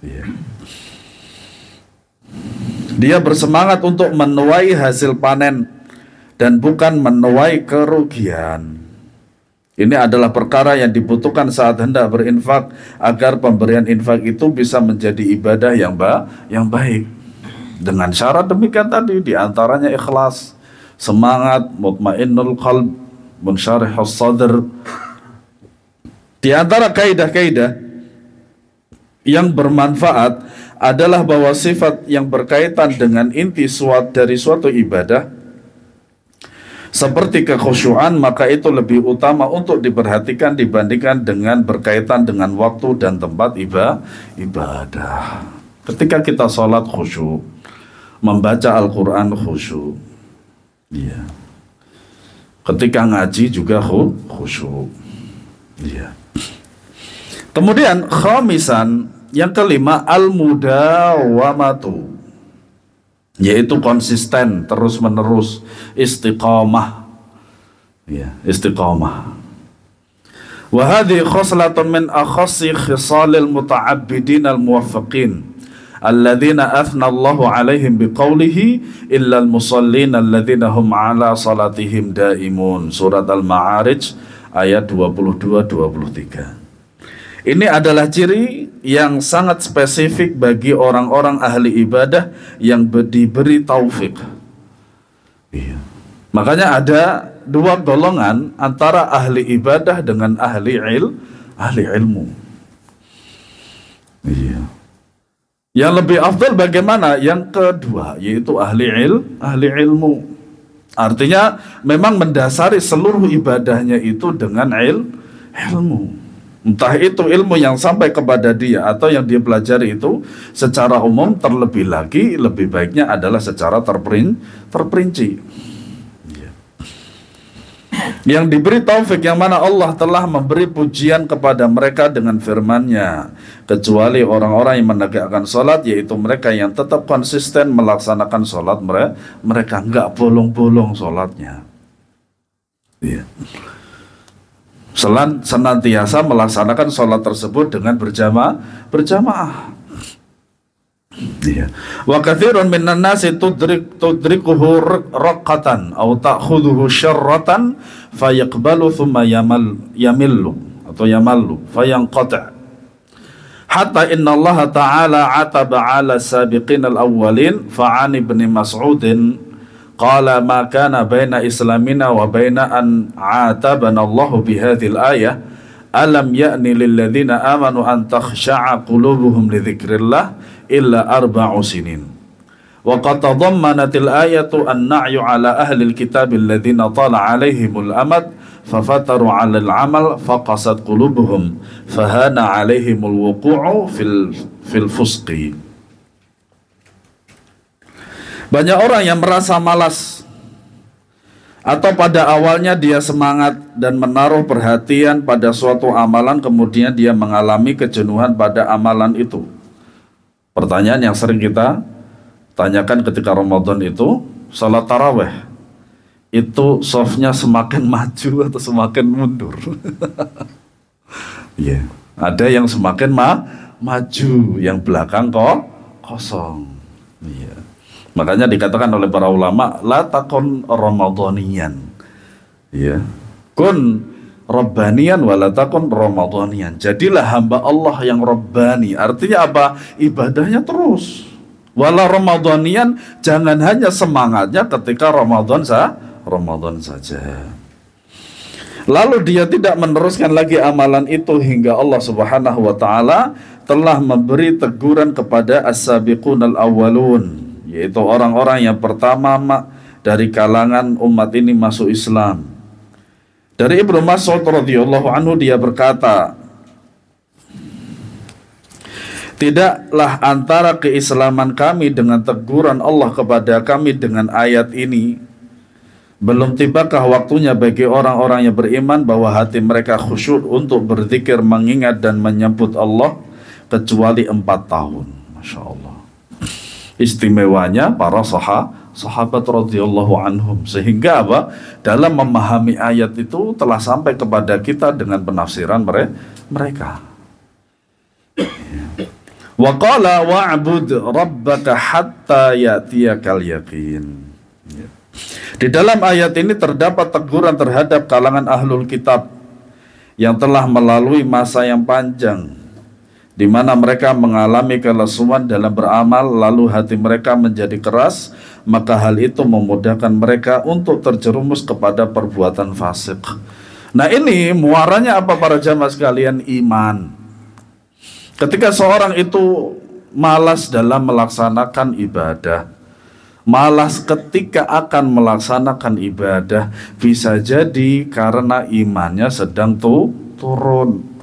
Iya. Dia bersemangat untuk menuai hasil panen dan bukan menuai kerugian. Ini adalah perkara yang dibutuhkan saat hendak berinfak agar pemberian infak itu bisa menjadi ibadah yang ba yang baik. Dengan syarat demikian tadi diantaranya ikhlas, semangat, mutmainnul qalb, munsyarihus sadr. Di antara kaidah-kaidah yang bermanfaat adalah bahwa sifat yang berkaitan dengan inti suat dari suatu ibadah seperti kekhusyuan maka itu lebih utama untuk diperhatikan dibandingkan dengan berkaitan dengan waktu dan tempat iba ibadah. Ketika kita sholat khusyuk, membaca Al-Quran khusyuk, ya. Ketika ngaji juga khusyuk, ya. Kemudian khamisan yang kelima al-mudawamatu yaitu konsisten terus menerus istiqomah. ya istiqamah wa hadhihi khoslatun min akhassi khisalil muta'abbidin al muwaffaqin alladzina athna Allahu alaihim biqaulihi illal musallin alladzina hum ala salatihim daimun surat al ma'arij ayat 22 23 ini adalah ciri yang sangat spesifik bagi orang-orang ahli ibadah yang diberi taufik. Iya. Makanya ada dua golongan antara ahli ibadah dengan ahli il, ahli ilmu. Iya. Yang lebih afdal bagaimana? Yang kedua yaitu ahli il, ahli ilmu. Artinya memang mendasari seluruh ibadahnya itu dengan il, ilmu. Entah itu ilmu yang sampai kepada dia atau yang dia pelajari itu secara umum terlebih lagi lebih baiknya adalah secara terperin, terperinci. Iya. Yang diberi taufik yang mana Allah telah memberi pujian kepada mereka dengan firman-Nya, kecuali orang-orang yang menegakkan sholat yaitu mereka yang tetap konsisten melaksanakan sholat mereka, mereka nggak bolong-bolong sholatnya. Yeah selan, senantiasa melaksanakan sholat tersebut dengan berjama berjamaah. Iya. Wa kathirun minan nasi tudrik tudrikuhu raqatan aw ta'khuduhu syarratan fayaqbalu thumma yamal yamillu atau yamallu fayanqata' hatta inna Allah ta'ala ataba ala sabiqin al-awwalin fa'an ibn mas'udin قال ما كان بين إسلامنا وبين أن عاتبنا الله بهذه الآية ألم يأن للذين آمنوا أن تخشع قلوبهم لذكر الله إلا أربع سنين وقد تضمنت الآية النعي على أهل الكتاب الذين طال عليهم الأمد ففتروا على العمل فقست قلوبهم فهان عليهم الوقوع في الفسق Banyak orang yang merasa malas atau pada awalnya dia semangat dan menaruh perhatian pada suatu amalan kemudian dia mengalami kejenuhan pada amalan itu. Pertanyaan yang sering kita tanyakan ketika Ramadan itu, salat tarawih itu softnya semakin maju atau semakin mundur. yeah. ada yang semakin ma maju, yang belakang kok kosong. Iya. Yeah. Makanya dikatakan oleh para ulama la takun ramadhanian. Ya. Kun Rabbanian wala takun Ramadhanian. Jadilah hamba Allah yang Rabbani. Artinya apa? Ibadahnya terus. Wala Ramadhanian jangan hanya semangatnya ketika Ramadan sa Ramadan saja. Lalu dia tidak meneruskan lagi amalan itu hingga Allah Subhanahu wa taala telah memberi teguran kepada as-sabiqunal awwalun yaitu orang-orang yang pertama dari kalangan umat ini masuk Islam. Dari Ibnu Mas'ud radhiyallahu anhu dia berkata, Tidaklah antara keislaman kami dengan teguran Allah kepada kami dengan ayat ini belum tibakah waktunya bagi orang-orang yang beriman bahwa hati mereka khusyuk untuk berzikir mengingat dan menyebut Allah kecuali empat tahun. Masya Allah istimewanya para sahab sahabat radhiyallahu anhum sehingga apa dalam memahami ayat itu telah sampai kepada kita dengan penafsiran mereka wa qala wa'bud rabbaka hatta ya'tiyakal yaqin di dalam ayat ini terdapat teguran terhadap kalangan ahlul kitab yang telah melalui masa yang panjang di mana mereka mengalami kelesuan dalam beramal lalu hati mereka menjadi keras maka hal itu memudahkan mereka untuk terjerumus kepada perbuatan fasik nah ini muaranya apa para jamaah sekalian iman ketika seorang itu malas dalam melaksanakan ibadah malas ketika akan melaksanakan ibadah bisa jadi karena imannya sedang tuh turun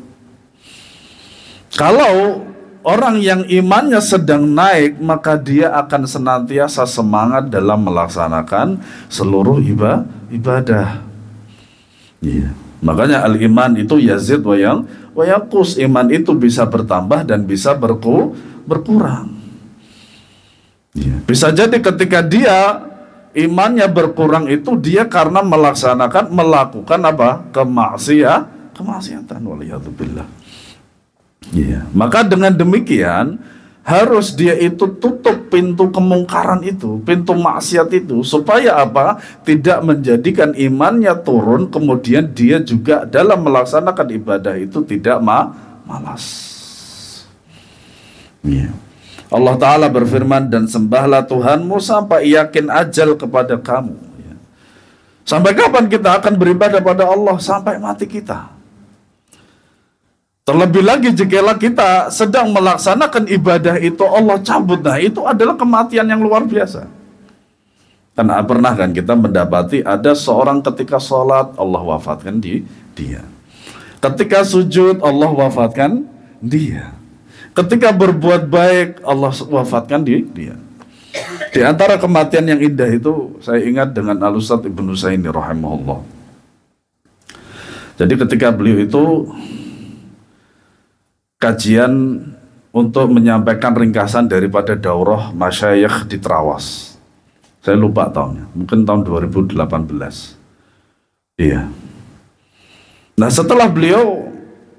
kalau orang yang imannya sedang naik, maka dia akan senantiasa semangat dalam melaksanakan seluruh iba, ibadah. Yeah. Makanya al iman itu yazid wa yang wayakus iman itu bisa bertambah dan bisa berku, berkurang. Yeah. Bisa jadi ketika dia imannya berkurang itu dia karena melaksanakan melakukan apa kemaksiatan kemaksiatan waliyadzubillah Iya. Maka dengan demikian harus dia itu tutup pintu kemungkaran itu, pintu maksiat itu supaya apa? Tidak menjadikan imannya turun kemudian dia juga dalam melaksanakan ibadah itu tidak ma malas. Iya. Allah Ta'ala berfirman dan sembahlah Tuhanmu sampai yakin ajal kepada kamu. Iya. Sampai kapan kita akan beribadah pada Allah? Sampai mati kita. Terlebih lagi jika kita sedang melaksanakan ibadah itu Allah cabut. Nah itu adalah kematian yang luar biasa. Karena pernah kan kita mendapati ada seorang ketika sholat Allah wafatkan di dia. Ketika sujud Allah wafatkan dia. Ketika berbuat baik Allah wafatkan di dia. Di antara kematian yang indah itu saya ingat dengan al Ibnu Saini rahimahullah. Jadi ketika beliau itu kajian untuk menyampaikan ringkasan daripada daurah masyayikh di Trawas. Saya lupa tahunnya, mungkin tahun 2018. Iya. Nah setelah beliau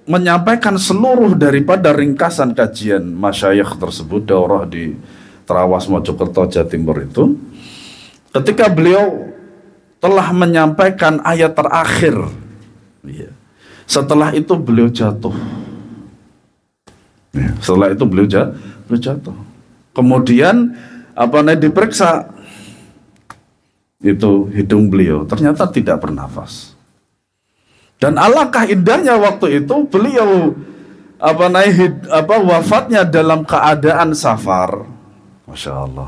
menyampaikan seluruh daripada ringkasan kajian masyayikh tersebut, daurah di Trawas Mojokerto Jatimur itu, ketika beliau telah menyampaikan ayat terakhir, iya. setelah itu beliau jatuh Iya. setelah itu beliau jatuh, jatuh. Kemudian apa namanya diperiksa itu hidung beliau ternyata tidak bernafas. Dan alangkah indahnya waktu itu beliau apa naik apa wafatnya dalam keadaan safar. Masya Allah.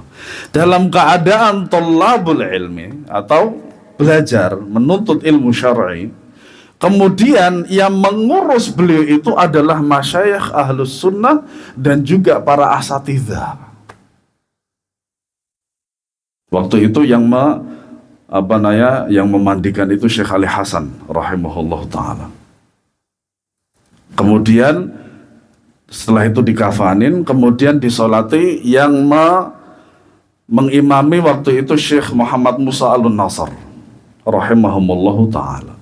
Dalam keadaan tolabul ilmi atau belajar menuntut ilmu syar'i Kemudian yang mengurus beliau itu adalah masyayikh ahlus sunnah dan juga para asatidha. Waktu itu yang me, apa naya, yang memandikan itu Syekh Ali Hasan rahimahullah taala. Kemudian setelah itu dikafanin, kemudian disolati yang me, mengimami waktu itu Syekh Muhammad Musa Al-Nasr rahimahumullah taala.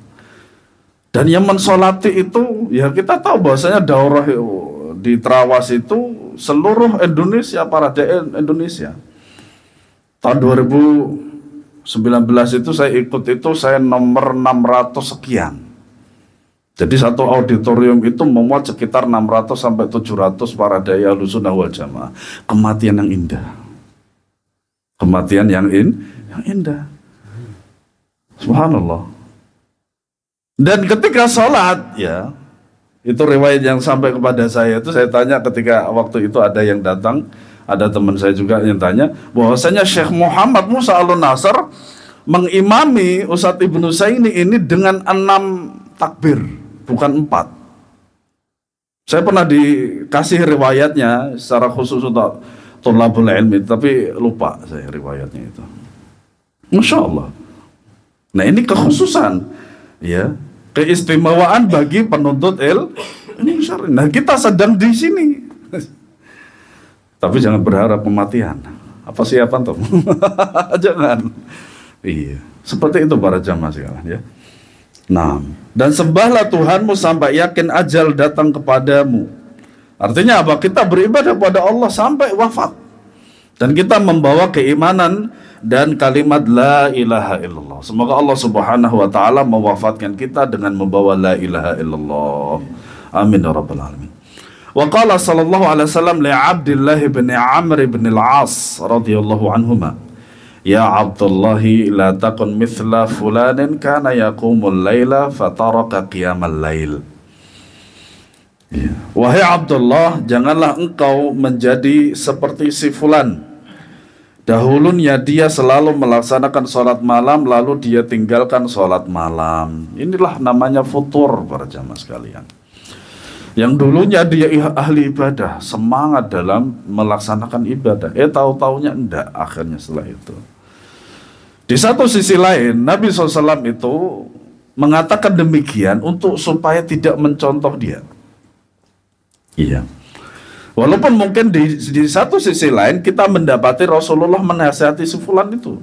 Dan yang mensolati itu ya kita tahu bahwasanya daurah di Trawas itu seluruh Indonesia para DN Indonesia. Tahun 2019 itu saya ikut itu saya nomor 600 sekian. Jadi satu auditorium itu memuat sekitar 600 sampai 700 para daya lusuna wal jamaah. Kematian yang indah. Kematian yang in, yang indah. Subhanallah. Dan ketika sholat, ya, itu riwayat yang sampai kepada saya itu saya tanya ketika waktu itu ada yang datang, ada teman saya juga yang tanya, bahwasanya Syekh Muhammad Musa Al Nasr mengimami Ustadz Ibnu Saini ini dengan enam takbir, bukan empat. Saya pernah dikasih riwayatnya secara khusus untuk tulabul ilmi, tapi lupa saya riwayatnya itu. Masya Allah. Nah ini kekhususan ya keistimewaan bagi penuntut il Nah kita sedang di sini. Tapi jangan berharap kematian. Apa siapan tuh? jangan. Iya. Seperti itu para jamaah sekalian ya. Nah, dan sembahlah Tuhanmu sampai yakin ajal datang kepadamu. Artinya apa? Kita beribadah pada Allah sampai wafat. Dan kita membawa keimanan dan kalimat la ilaha illallah. Semoga Allah Subhanahu wa taala mewafatkan kita dengan membawa la ilaha illallah. Amin ya rabbal alamin. Wa qala sallallahu alaihi wasallam li Abdullah bin Amr bin Al-As radhiyallahu anhuma. Ya Abdullah la takun mithla fulanin kana yaqumul laila fataraka qiyamal lail. Ya. Wahai Abdullah, janganlah engkau menjadi seperti si fulan Dahulunya dia selalu melaksanakan sholat malam lalu dia tinggalkan sholat malam. Inilah namanya futur para jamaah sekalian. Yang dulunya dia ahli ibadah, semangat dalam melaksanakan ibadah. Eh tahu-taunya enggak akhirnya setelah itu. Di satu sisi lain, Nabi SAW itu mengatakan demikian untuk supaya tidak mencontoh dia. Iya. Walaupun mungkin di, di satu sisi lain kita mendapati Rasulullah menasihati sufulan itu.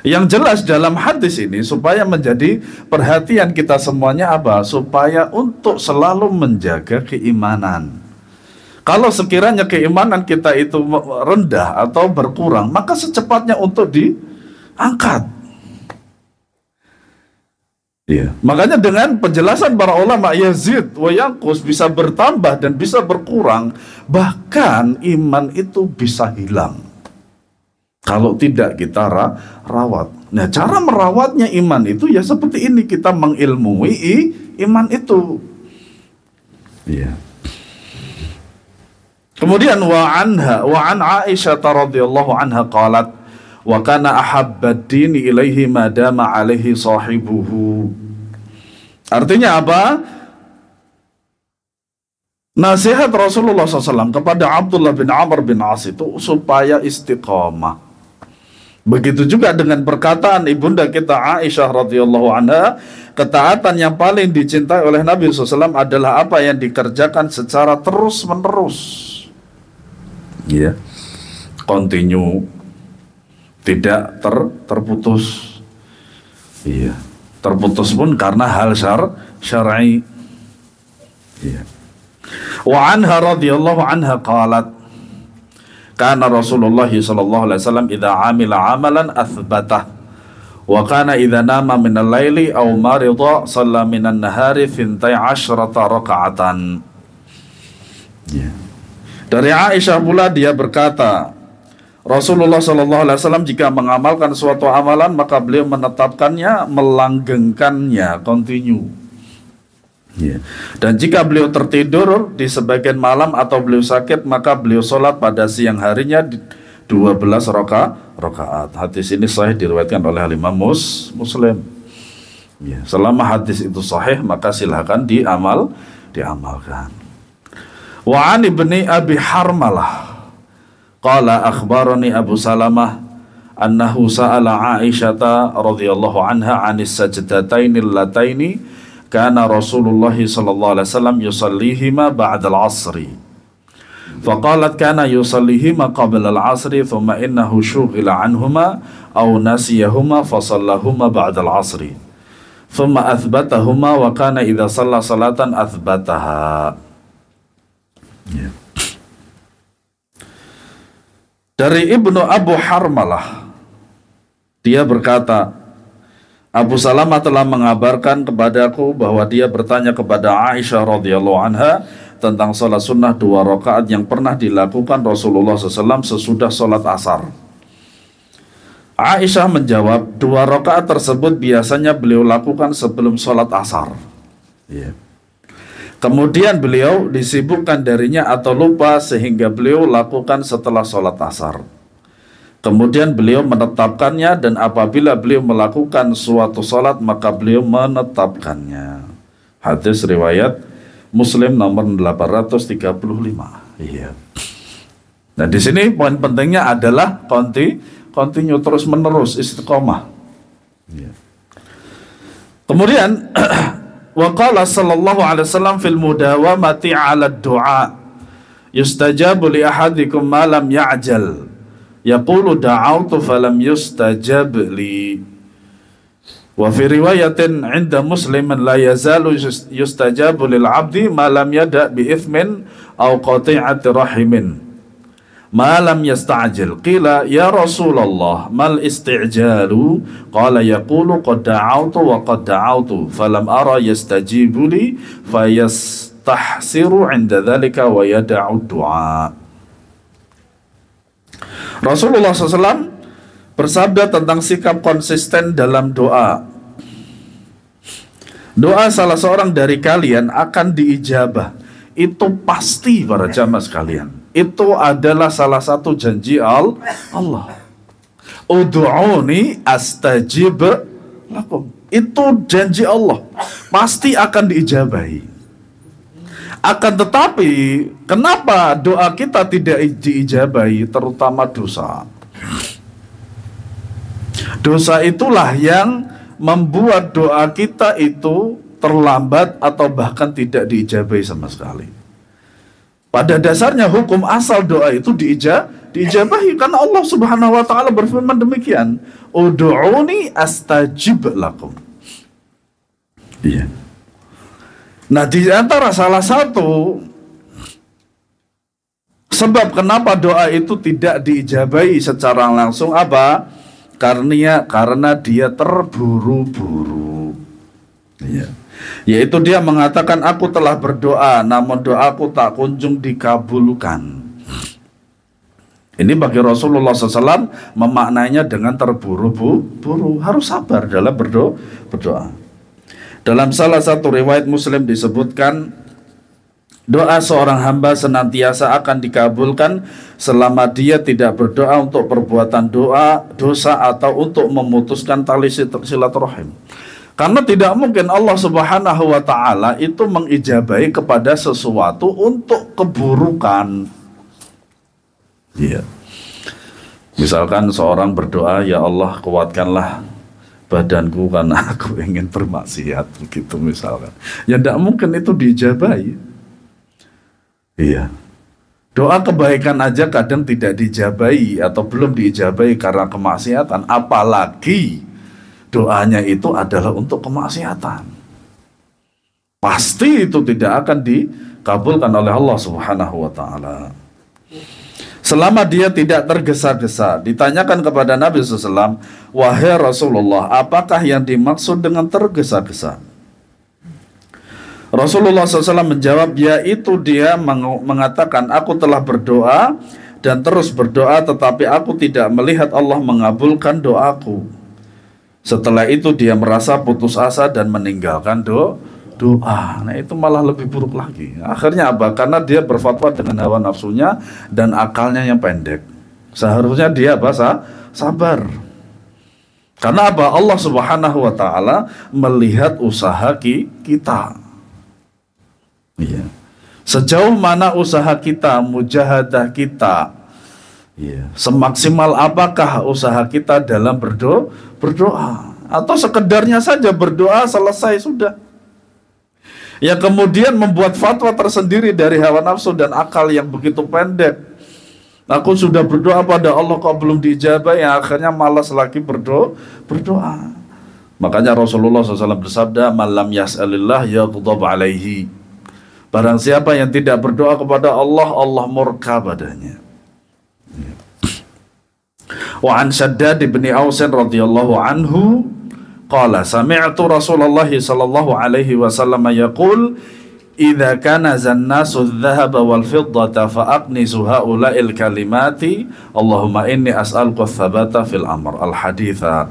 Yang jelas dalam hadis ini supaya menjadi perhatian kita semuanya apa? Supaya untuk selalu menjaga keimanan. Kalau sekiranya keimanan kita itu rendah atau berkurang, maka secepatnya untuk diangkat. Iya. Makanya dengan penjelasan para ulama Yazid wa Yangkus bisa bertambah dan bisa berkurang, bahkan iman itu bisa hilang. Kalau tidak kita ra rawat. Nah, cara merawatnya iman itu ya seperti ini kita mengilmui iman itu. Iya. Kemudian wa anha wa an Aisyah radhiyallahu anha qalat wa kana ahabbad dini ilaihi madama alaihi sahibuhu artinya apa nasihat Rasulullah SAW kepada Abdullah bin Amr bin As itu supaya istiqomah begitu juga dengan perkataan ibunda kita Aisyah radhiyallahu anha ketaatan yang paling dicintai oleh Nabi SAW adalah apa yang dikerjakan secara terus menerus ya yeah. continue tidak ter, terputus. Iya, terputus pun karena hal syar syar'i. Iya. Wa anha radhiyallahu anha qalat Kana Rasulullah sallallahu alaihi wasallam idza amila amalan athbata wa kana idza nama min al-laili aw marida shalla min an-nahari thintai asyrata raka'atan. Iya. Dari Aisyah pula dia berkata, Rasulullah Shallallahu Alaihi Wasallam jika mengamalkan suatu amalan maka beliau menetapkannya, melanggengkannya, continue. Yeah. Dan jika beliau tertidur di sebagian malam atau beliau sakit maka beliau sholat pada siang harinya 12 roka, rokaat. Hadis ini sahih diriwayatkan oleh Imam Mus, Muslim. Yeah. Selama hadis itu sahih maka silahkan diamal diamalkan. Wa an ibni Abi Harmalah قال أخبرني أبو سلمة أنه سأل عائشة رضي الله عنها عن السجدتين اللتين كان رسول الله صلى الله عليه وسلم يصليهما بعد العصر فقالت كان يصليهما قبل العصر ثم إنه شغل عنهما أو نسيهما فصلهما بعد العصر ثم أثبتهما وكان إذا صلى صلاة أثبتها yeah. Dari Ibnu Abu Harmalah dia berkata, Abu Salamah telah mengabarkan kepadaku bahwa dia bertanya kepada Aisyah radhiyallahu anha tentang sholat sunnah dua rakaat yang pernah dilakukan Rasulullah SAW sesudah sholat asar. Aisyah menjawab, dua rakaat tersebut biasanya beliau lakukan sebelum sholat asar. Yeah. Kemudian beliau disibukkan darinya atau lupa sehingga beliau lakukan setelah sholat asar. Kemudian beliau menetapkannya dan apabila beliau melakukan suatu sholat maka beliau menetapkannya. Hadis riwayat Muslim nomor 835. Iya. Nah di sini poin pentingnya adalah konti, kontinu terus menerus istiqomah. Iya. Kemudian Wa qala sallallahu alaihi wasallam fil mudawamati 'ala du'a yustajabu li ahadikum ma lam ya'jal yaqulu da'awtu falam yustajab li wa fi riwayatin 'inda muslimin la yazalu yustajabu lil 'abdi ma lam yada' bi ithmin aw qati'ati rahimin malam yasta'jil qila ya Rasulullah mal isti'jalu qala yaqulu qad da'awtu wa qad da'awtu falam ara yastajibu li fayastahsiru 'inda dhalika wa yada'u du'a Rasulullah SAW bersabda tentang sikap konsisten dalam doa Doa salah seorang dari kalian akan diijabah. Itu pasti para jamaah sekalian itu adalah salah satu janji al Allah. Udu'uni astajib lakum. Itu janji Allah. Pasti akan diijabahi. Akan tetapi, kenapa doa kita tidak diijabahi, terutama dosa? Dosa itulah yang membuat doa kita itu terlambat atau bahkan tidak diijabahi sama sekali. Pada dasarnya hukum asal doa itu diija, diijabahi karena Allah Subhanahu wa taala berfirman demikian, "Ud'uni astajib lakum." Iya. Nah, di antara salah satu sebab kenapa doa itu tidak diijabahi secara langsung apa? Karena karena dia terburu-buru. Iya. Yeah yaitu dia mengatakan aku telah berdoa namun doaku tak kunjung dikabulkan. Ini bagi Rasulullah SAW memaknainya dengan terburu-buru harus sabar dalam berdoa. berdoa. Dalam salah satu riwayat Muslim disebutkan doa seorang hamba senantiasa akan dikabulkan selama dia tidak berdoa untuk perbuatan doa dosa atau untuk memutuskan tali silaturahim. Karena tidak mungkin Allah Subhanahu wa taala itu mengijabai kepada sesuatu untuk keburukan. Iya. Misalkan seorang berdoa, "Ya Allah, kuatkanlah badanku karena aku ingin bermaksiat." Begitu misalkan. Ya tidak mungkin itu dijabai. Iya. Doa kebaikan aja kadang tidak dijabai atau belum dijabai karena kemaksiatan, apalagi doanya itu adalah untuk kemaksiatan. Pasti itu tidak akan dikabulkan oleh Allah Subhanahu wa taala. Selama dia tidak tergesa-gesa, ditanyakan kepada Nabi SAW, "Wahai Rasulullah, apakah yang dimaksud dengan tergesa-gesa?" Rasulullah SAW menjawab, yaitu dia mengatakan, aku telah berdoa dan terus berdoa tetapi aku tidak melihat Allah mengabulkan doaku. Setelah itu dia merasa putus asa dan meninggalkan do doa. Nah itu malah lebih buruk lagi. Akhirnya apa? Karena dia berfatwa dengan hawa nafsunya dan akalnya yang pendek. Seharusnya dia bahasa Sabar. Karena apa? Allah Subhanahu wa taala melihat usaha ki kita. Iya. Sejauh mana usaha kita, mujahadah kita, Ya, Semaksimal apakah usaha kita dalam berdoa? Berdoa atau sekedarnya saja berdoa selesai sudah. Yang kemudian membuat fatwa tersendiri dari hawa nafsu dan akal yang begitu pendek. Aku sudah berdoa pada Allah kok belum diijabah yang akhirnya malas lagi berdoa. Berdoa. Makanya Rasulullah SAW bersabda, "Malam yas'alillah yaghdab alaihi." Barang siapa yang tidak berdoa kepada Allah, Allah murka padanya. Wa an Shaddad ibn Aus radhiyallahu anhu qala sami'tu Rasulullah sallallahu alaihi wasallam yaqul idza kana zannasu dhahaba wal fiddata fa aqni suha'ula'il kalimati Allahumma inni as'aluka thabata fil amr al haditha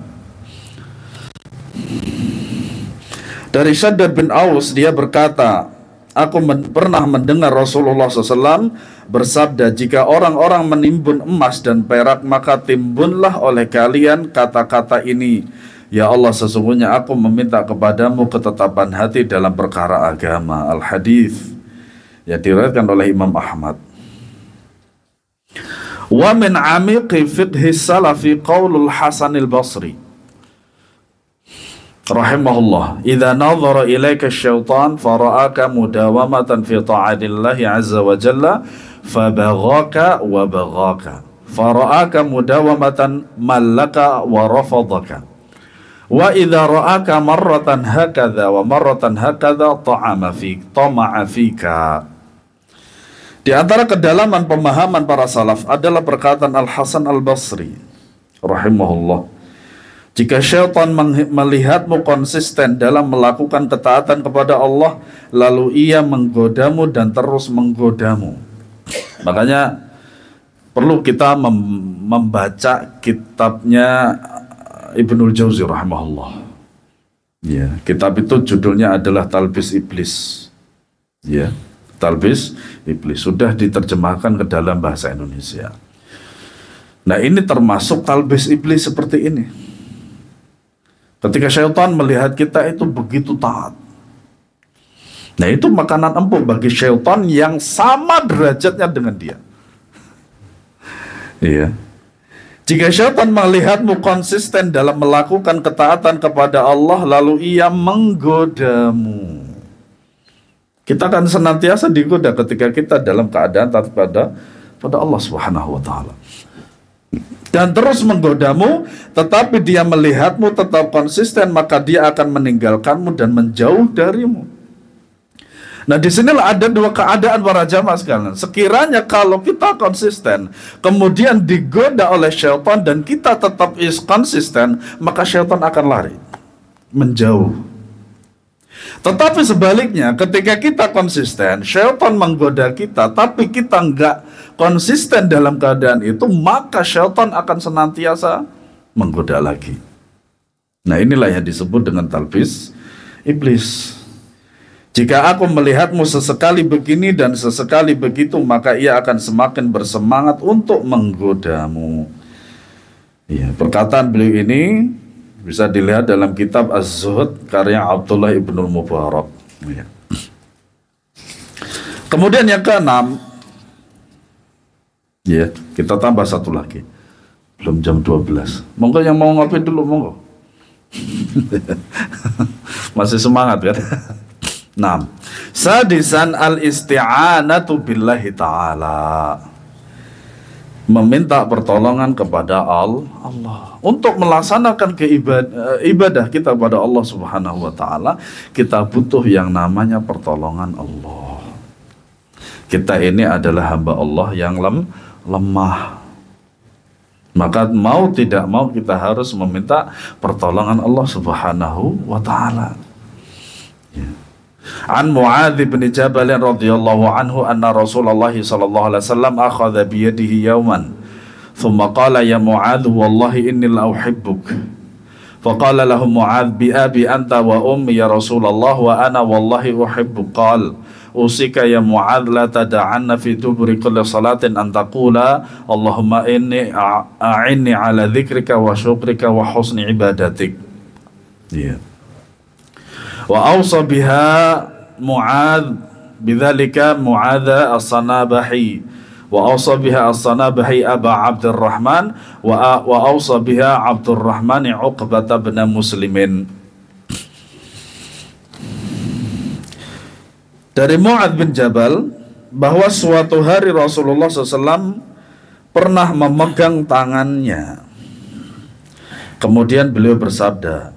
Dari Shaddad bin Aus dia berkata Aku men pernah mendengar Rasulullah SAW bersabda, "Jika orang-orang menimbun emas dan perak, maka timbunlah oleh kalian kata-kata ini: Ya Allah, sesungguhnya aku meminta kepadamu ketetapan hati dalam perkara agama." Al-Hadis yang diriwayatkan oleh Imam Ahmad. Wa min amiqi fiqhi salafi qaulul Hasan basri rahimahullah idza nadhara ilaika syaitan fara'aka mudawamatan fi ta'atillahi azza wa jalla fabaghaka wa baghaka fara'aka mudawamatan mallaka wa rafadaka wa idza ra'aka marratan hakadha wa marratan hakadha ta'ama fi tama'a fika di antara kedalaman pemahaman para salaf adalah perkataan Al Hasan Al Basri rahimahullah jika syaitan melihatmu konsisten dalam melakukan ketaatan kepada Allah, lalu ia menggodamu dan terus menggodamu. Makanya perlu kita mem membaca kitabnya Ibnul Jauzi rahimahullah. Ya, kitab itu judulnya adalah Talbis Iblis. Ya, Talbis Iblis sudah diterjemahkan ke dalam bahasa Indonesia. Nah, ini termasuk talbis iblis seperti ini. Ketika syaitan melihat kita itu begitu taat. Nah itu makanan empuk bagi syaitan yang sama derajatnya dengan dia. Iya. Jika syaitan melihatmu konsisten dalam melakukan ketaatan kepada Allah, lalu ia menggodamu. Kita akan senantiasa digoda ketika kita dalam keadaan taat pada pada Allah Subhanahu wa taala dan terus menggodamu, tetapi dia melihatmu tetap konsisten, maka dia akan meninggalkanmu dan menjauh darimu. Nah, di sinilah ada dua keadaan para jamaah sekalian. Sekiranya kalau kita konsisten, kemudian digoda oleh syaitan dan kita tetap is konsisten, maka syaitan akan lari, menjauh. Tetapi sebaliknya, ketika kita konsisten, Shelton menggoda kita, tapi kita nggak konsisten dalam keadaan itu, maka Shelton akan senantiasa menggoda lagi. Nah inilah yang disebut dengan talbis iblis. Jika aku melihatmu sesekali begini dan sesekali begitu, maka ia akan semakin bersemangat untuk menggodamu. Ya, perkataan beliau ini bisa dilihat dalam kitab Az-Zuhud karya Abdullah Ibnul Mubarak. Iya. Kemudian yang keenam, ya kita tambah satu lagi. Belum jam 12. Monggo yang mau ngopi dulu, monggo. Masih semangat kan? Enam. Sadisan al-isti'anatu billahi ta'ala. Meminta pertolongan kepada Allah untuk melaksanakan eh, ibadah kita pada Allah Subhanahu wa taala, kita butuh yang namanya pertolongan Allah. Kita ini adalah hamba Allah yang lem, lemah. Maka mau tidak mau kita harus meminta pertolongan Allah Subhanahu wa taala. Ya. An Muadz bin Jabal radhiyallahu anhu anna Rasulullah sallallahu alaihi wasallam akhadha bi yadihi yawman ثم قال يا معاذ والله إني لأحبك فقال له معاذ بأبي أنت وأمي يا رسول الله وأنا والله أحبك قال أوصيك يا معاذ لا تدعن في دبر كل صلاة أن تقول اللهم إني أعني على ذكرك وشكرك وحسن عبادتك وأوصى بها معاذ بذلك معاذ الصنابحي وأوصى بها الصنابحي أبا عبد الرحمن وأوصى بها عبد الرحمن عقبة بن مسلم Dari Mu'ad bin Jabal bahwa suatu hari Rasulullah SAW pernah memegang tangannya. Kemudian beliau bersabda,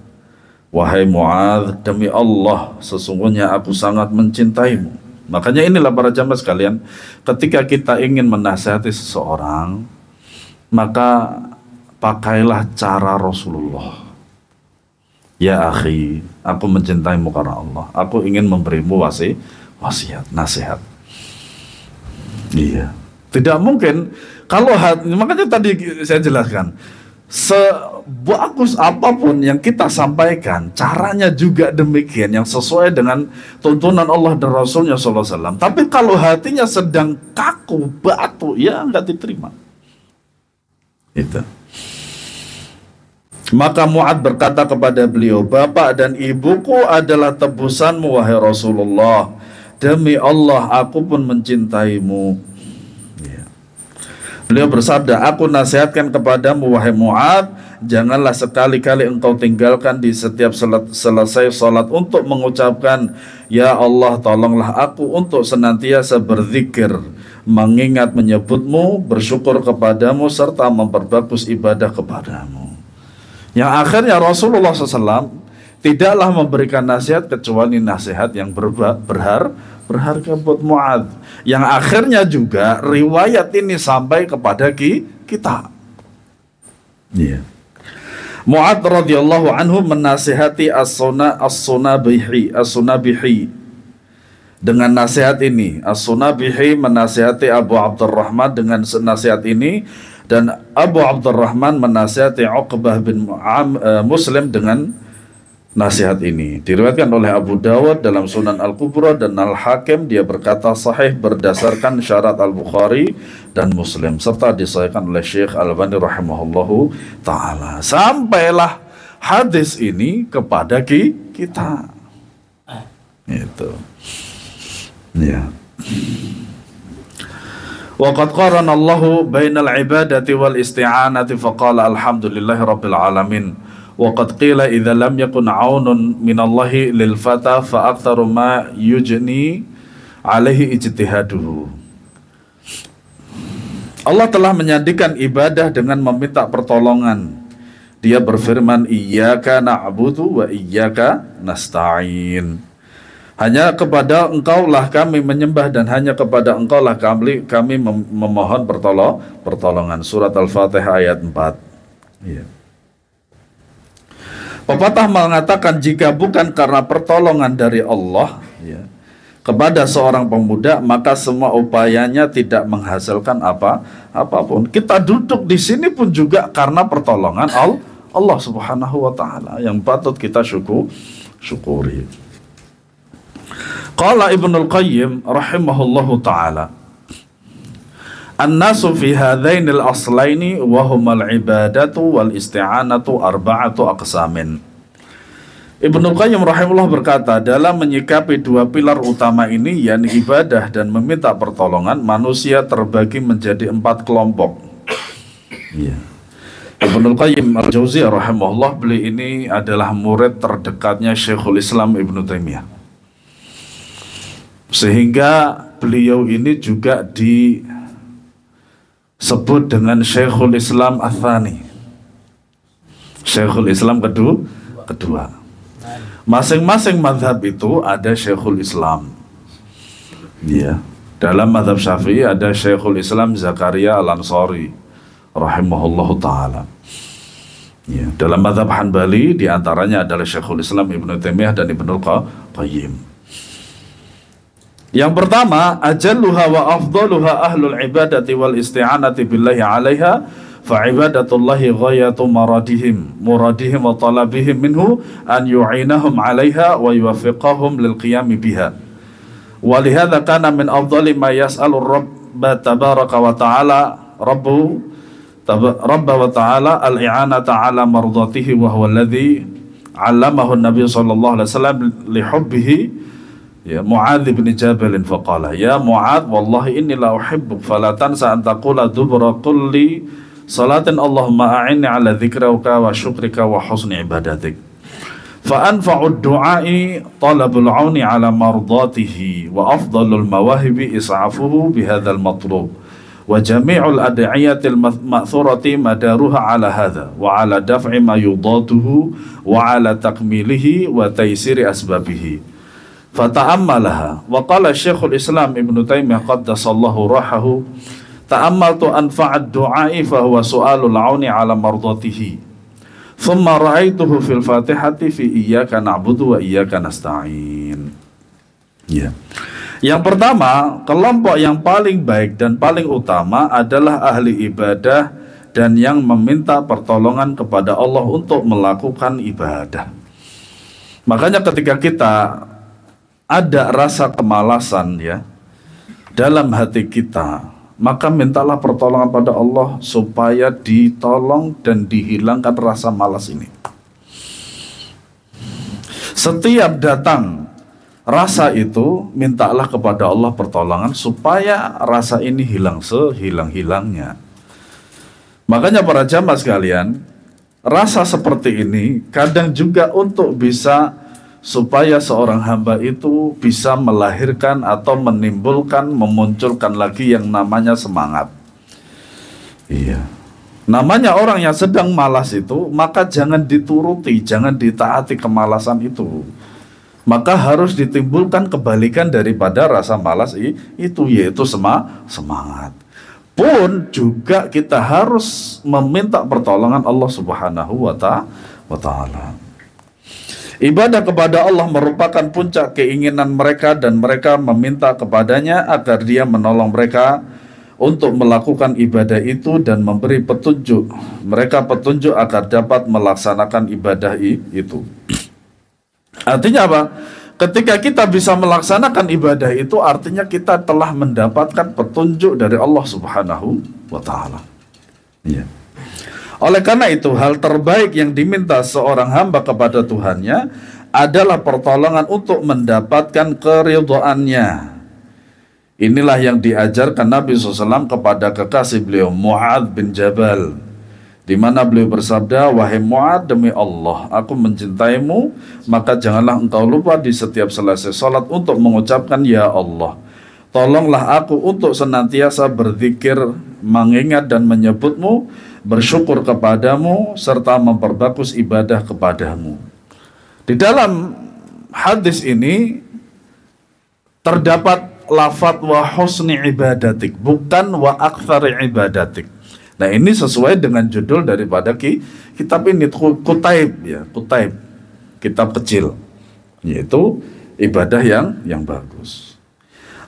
Wahai Mu'ad, demi Allah, sesungguhnya aku sangat mencintaimu Makanya inilah para jamaah sekalian, ketika kita ingin menasihati seseorang, maka pakailah cara Rasulullah. Ya akhi, aku mencintaimu karena Allah. Aku ingin memberimu wasi, wasiat, nasihat. Iya. Tidak mungkin kalau hati, makanya tadi saya jelaskan, sebagus apapun yang kita sampaikan, caranya juga demikian yang sesuai dengan tuntunan Allah dan Rasulnya SAW. Tapi kalau hatinya sedang kaku, batu, ya nggak diterima. Itu. Maka Mu'ad berkata kepada beliau, Bapak dan ibuku adalah tebusanmu, wahai Rasulullah. Demi Allah, aku pun mencintaimu Beliau bersabda, aku nasihatkan kepadamu wahai Mu'ad, janganlah sekali-kali engkau tinggalkan di setiap selat, selesai sholat untuk mengucapkan, Ya Allah tolonglah aku untuk senantiasa berzikir, mengingat menyebutmu, bersyukur kepadamu, serta memperbagus ibadah kepadamu. Yang akhirnya Rasulullah SAW tidaklah memberikan nasihat kecuali nasihat yang berba, berharga buat Muad yang akhirnya juga riwayat ini sampai kepada ki kita yeah. Muad radhiyallahu anhu menasihati as-suna as-sunabihi as-sunabihi dengan nasihat ini as-sunabihi menasihati Abu Abdurrahman dengan nasihat ini dan Abu Abdurrahman menasihati Uqbah bin eh, Muslim dengan nasihat ini. Diriwayatkan oleh Abu Dawud dalam Sunan Al-Kubra dan Al-Hakim dia berkata sahih berdasarkan syarat Al-Bukhari dan Muslim serta disahihkan oleh Syekh al bani rahimahullahu taala. Sampailah hadis ini kepada kita. Itu. Ya. وقد قارن الله بين العبادة والاستعانة فقال الحمد لله رب العالمين وقد قيل إذا لم يكن عون من الله للفتى فأكثر ما يجني عليه اجتهاده Allah telah menyandikan ibadah dengan meminta pertolongan. Dia berfirman, Iyaka na'budu wa iyaka nasta'in." Hanya kepada engkau lah kami menyembah dan hanya kepada engkau lah kami kami memohon pertolong pertolongan. Surat Al-Fatihah ayat 4. Yeah. Pepatah mengatakan jika bukan karena pertolongan dari Allah ya, kepada seorang pemuda maka semua upayanya tidak menghasilkan apa apapun. Kita duduk di sini pun juga karena pertolongan Allah, Allah Subhanahu wa taala yang patut kita syukur syukuri. Qala Ibnul Qayyim rahimahullahu taala An-nasu fi hadainil aslaini wahumal ibadatu wal isti'anatu arba'atu aqsamin. Ibnu Qayyim rahimullah berkata, dalam menyikapi dua pilar utama ini yakni ibadah dan meminta pertolongan, manusia terbagi menjadi empat kelompok. Iya. Ibnu Qayyim Al-Jauziyah rahimahullah beli ini adalah murid terdekatnya Syekhul Islam Ibnu Taimiyah. Sehingga beliau ini juga di sebut dengan Syekhul Islam Athani Syekhul Islam kedua kedua masing-masing madhab itu ada Syekhul Islam ya dalam madhab Syafi'i ada Syekhul Islam Zakaria Al-Ansari rahimahullahu taala ya dalam madhab Hanbali diantaranya adalah Syekhul Islam Ibnu Taimiyah dan Ibnu Qayyim Yang pertama, ajalluha wa afdaluha ahlul ibadati wal isti'anati billahi alaiha fa'ibadatullahi ghayatu maradihim muradihim wa talabihim minhu an yu'inahum alaiha wa yuafiqahum lil qiyami biha walihada kana min afdali ma yas'alu rabba tabaraka wa ta'ala rabbu rabba wa ta'ala al-i'anata ala mardatihi wa huwa alladhi allamahu nabi sallallahu alaihi wasallam lihubbihi يا معاذ بن جابر فقال يا معاذ والله إني لا أحبك فلا تنسى أن تقول دبر قل لي صلاة اللهم أعني على ذكرك وشكرك وحسن عبادتك فأنفع الدعاء طلب العون على مرضاته وأفضل المواهب إسعافه بهذا المطلوب وجميع الأدعية المأثورة مدارها على هذا وعلى دفع ما يضاده وعلى تكميله وتيسير أسبابه fata'ammalaha wa qala Syekhul Islam Ibnu Taimiyah qaddasallahu rahahu ta'ammaltu anfa'ad du'a'i fa huwa su'alul 'auni 'ala mardatihi thumma ra'aituhu fil Fatihati fi iyyaka na'budu wa iyyaka nasta'in ya yeah. Yang pertama, kelompok yang paling baik dan paling utama adalah ahli ibadah dan yang meminta pertolongan kepada Allah untuk melakukan ibadah. Makanya ketika kita ada rasa kemalasan ya dalam hati kita, maka mintalah pertolongan pada Allah supaya ditolong dan dihilangkan rasa malas ini. Setiap datang rasa itu, mintalah kepada Allah pertolongan supaya rasa ini hilang sehilang-hilangnya. Makanya para jamaah sekalian, rasa seperti ini kadang juga untuk bisa supaya seorang hamba itu bisa melahirkan atau menimbulkan, memunculkan lagi yang namanya semangat. Iya. Namanya orang yang sedang malas itu, maka jangan dituruti, jangan ditaati kemalasan itu. Maka harus ditimbulkan kebalikan daripada rasa malas itu, yaitu sema semangat. Pun juga kita harus meminta pertolongan Allah Subhanahu wa ta'ala Ibadah kepada Allah merupakan puncak keinginan mereka dan mereka meminta kepadanya agar dia menolong mereka untuk melakukan ibadah itu dan memberi petunjuk. Mereka petunjuk agar dapat melaksanakan ibadah itu. Artinya apa? Ketika kita bisa melaksanakan ibadah itu artinya kita telah mendapatkan petunjuk dari Allah Subhanahu wa taala. Iya. Yeah. Oleh karena itu, hal terbaik yang diminta seorang hamba kepada Tuhannya adalah pertolongan untuk mendapatkan keridoannya. Inilah yang diajarkan Nabi SAW kepada kekasih beliau Mu'ad bin Jabal. Di mana beliau bersabda, Wahai Mu'ad demi Allah, aku mencintaimu, maka janganlah engkau lupa di setiap selesai sholat untuk mengucapkan Ya Allah. Tolonglah aku untuk senantiasa berzikir, mengingat dan menyebutmu, bersyukur kepadamu serta memperbagus ibadah kepadamu. Di dalam hadis ini terdapat lafat wa husni ibadatik bukan wa akthar ibadatik. Nah ini sesuai dengan judul daripada ki, kitab ini Kutaib ya Kutaib kitab kecil yaitu ibadah yang yang bagus.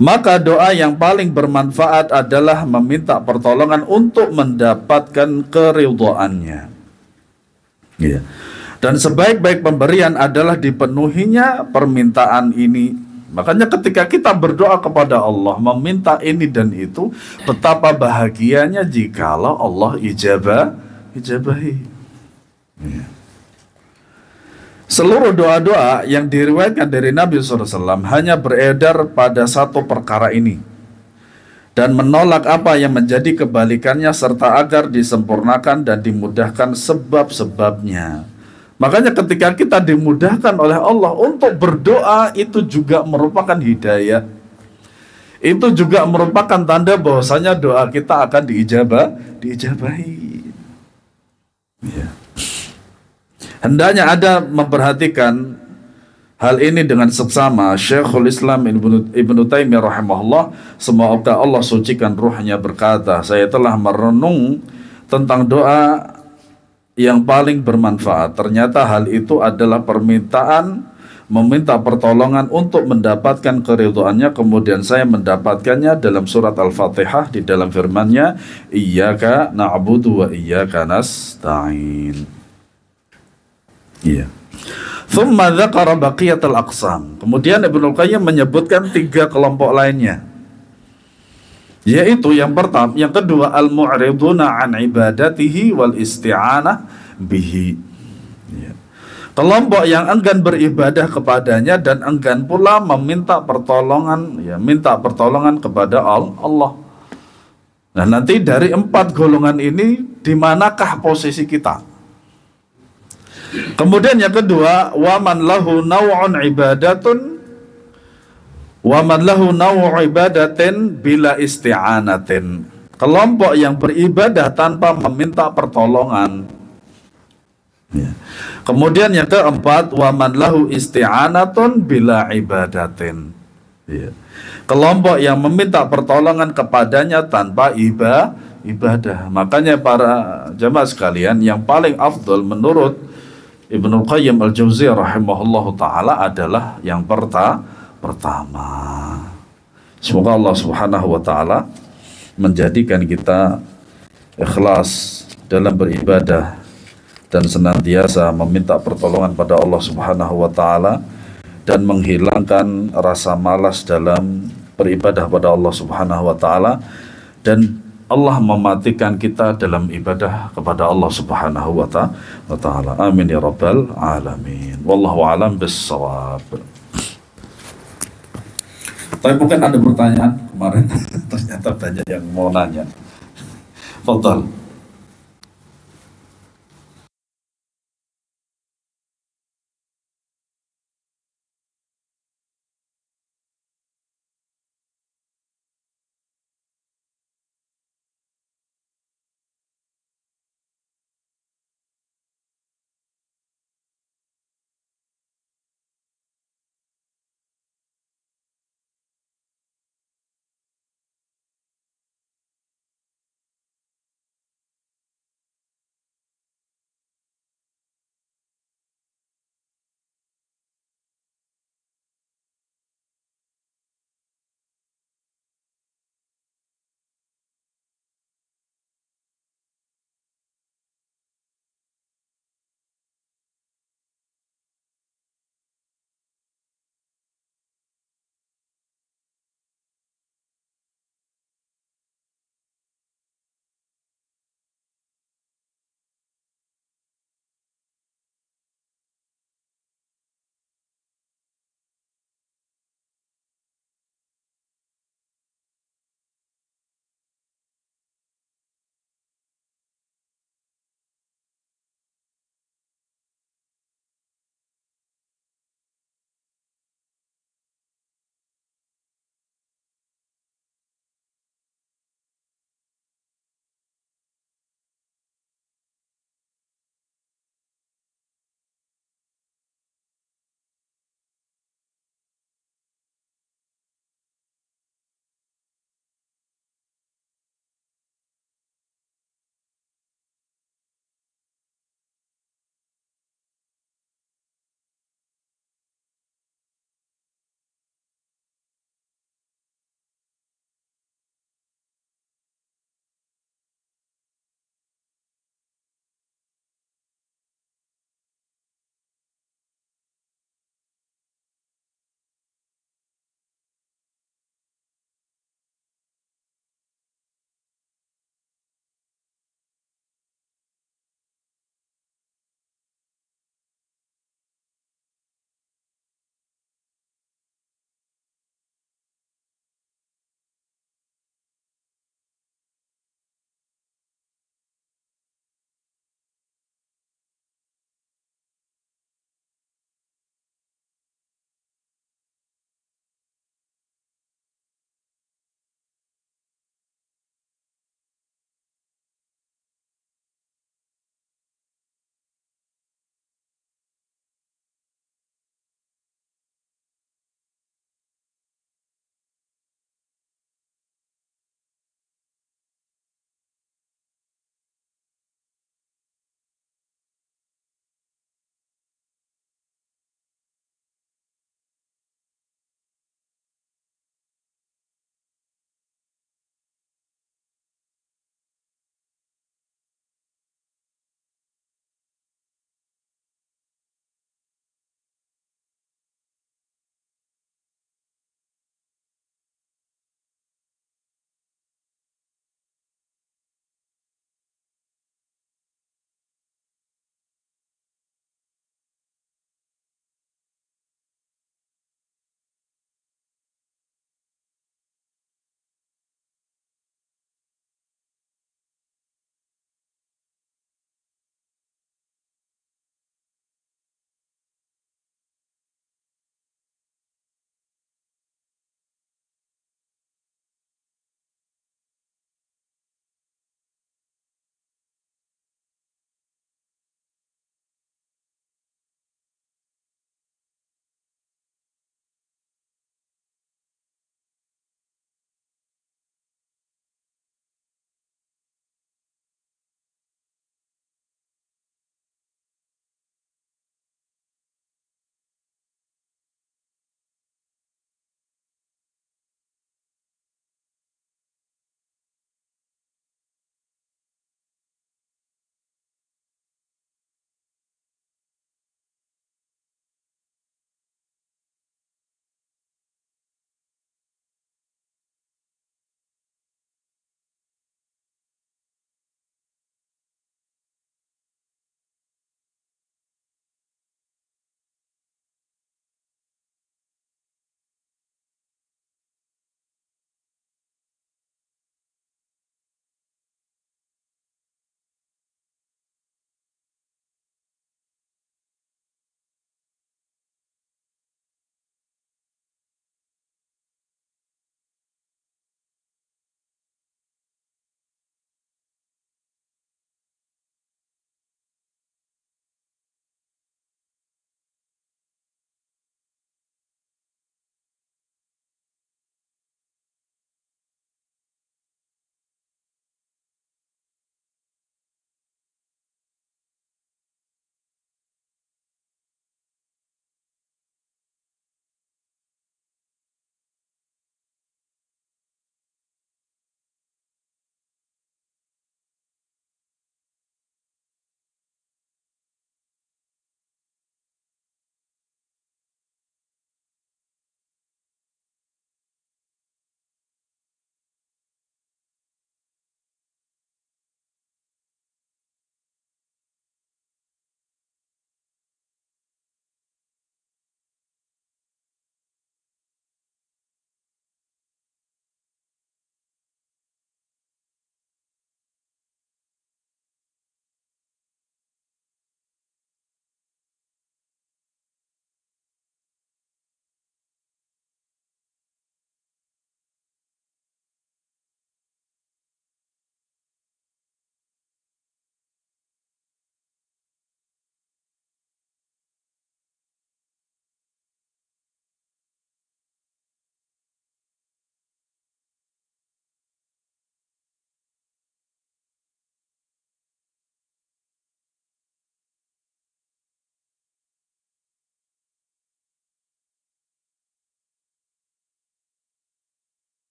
Maka doa yang paling bermanfaat adalah meminta pertolongan untuk mendapatkan keridoannya. Ya. Dan sebaik-baik pemberian adalah dipenuhinya permintaan ini. Makanya ketika kita berdoa kepada Allah meminta ini dan itu, betapa bahagianya jikalau Allah ijabah ijabahi. Ya. Seluruh doa-doa yang diriwayatkan dari Nabi SAW hanya beredar pada satu perkara ini dan menolak apa yang menjadi kebalikannya serta agar disempurnakan dan dimudahkan sebab-sebabnya. Makanya ketika kita dimudahkan oleh Allah untuk berdoa itu juga merupakan hidayah. Itu juga merupakan tanda bahwasanya doa kita akan diijabah, diijabahi. Ya. Yeah. Hendaknya ada memperhatikan hal ini dengan seksama Syekhul Islam Ibnu Ibn Taimiyah rahimahullah semoga Allah sucikan ruhnya berkata saya telah merenung tentang doa yang paling bermanfaat ternyata hal itu adalah permintaan meminta pertolongan untuk mendapatkan keridhaannya kemudian saya mendapatkannya dalam surat Al-Fatihah di dalam firman-Nya iyyaka na'budu wa iyyaka nasta'in Iya. Thumma dzakara baqiyatul Kemudian Ibnu Qayyim menyebutkan tiga kelompok lainnya. Yaitu yang pertama, yang kedua al-mu'riduna an ibadatihi wal isti'anah bihi. Iya. Kelompok yang enggan beribadah kepadanya dan enggan pula meminta pertolongan, ya, minta pertolongan kepada Allah. Nah, nanti dari empat golongan ini, di manakah posisi kita? Kemudian yang kedua, waman lahu nau'un ibadatun waman lahu nau'u ibadatin bila isti'anatin. Kelompok yang beribadah tanpa meminta pertolongan. Ya. Kemudian yang keempat, waman lahu isti'anatun bila ibadatin. Ya. Kelompok yang meminta pertolongan kepadanya tanpa iba, ibadah. Makanya para jemaah sekalian yang paling afdol menurut Ibnu Qayyim Al-Jauziyah rahimahullahu taala adalah yang perta pertama. Semoga Allah Subhanahu wa taala menjadikan kita ikhlas dalam beribadah dan senantiasa meminta pertolongan pada Allah Subhanahu wa taala dan menghilangkan rasa malas dalam beribadah pada Allah Subhanahu wa taala dan Allah mematikan kita dalam ibadah kepada Allah Subhanahu wa taala. Amin ya rabbal alamin. Wallahu alam bissawab. Tapi bukan ada pertanyaan kemarin ternyata banyak yang mau nanya. Fadal.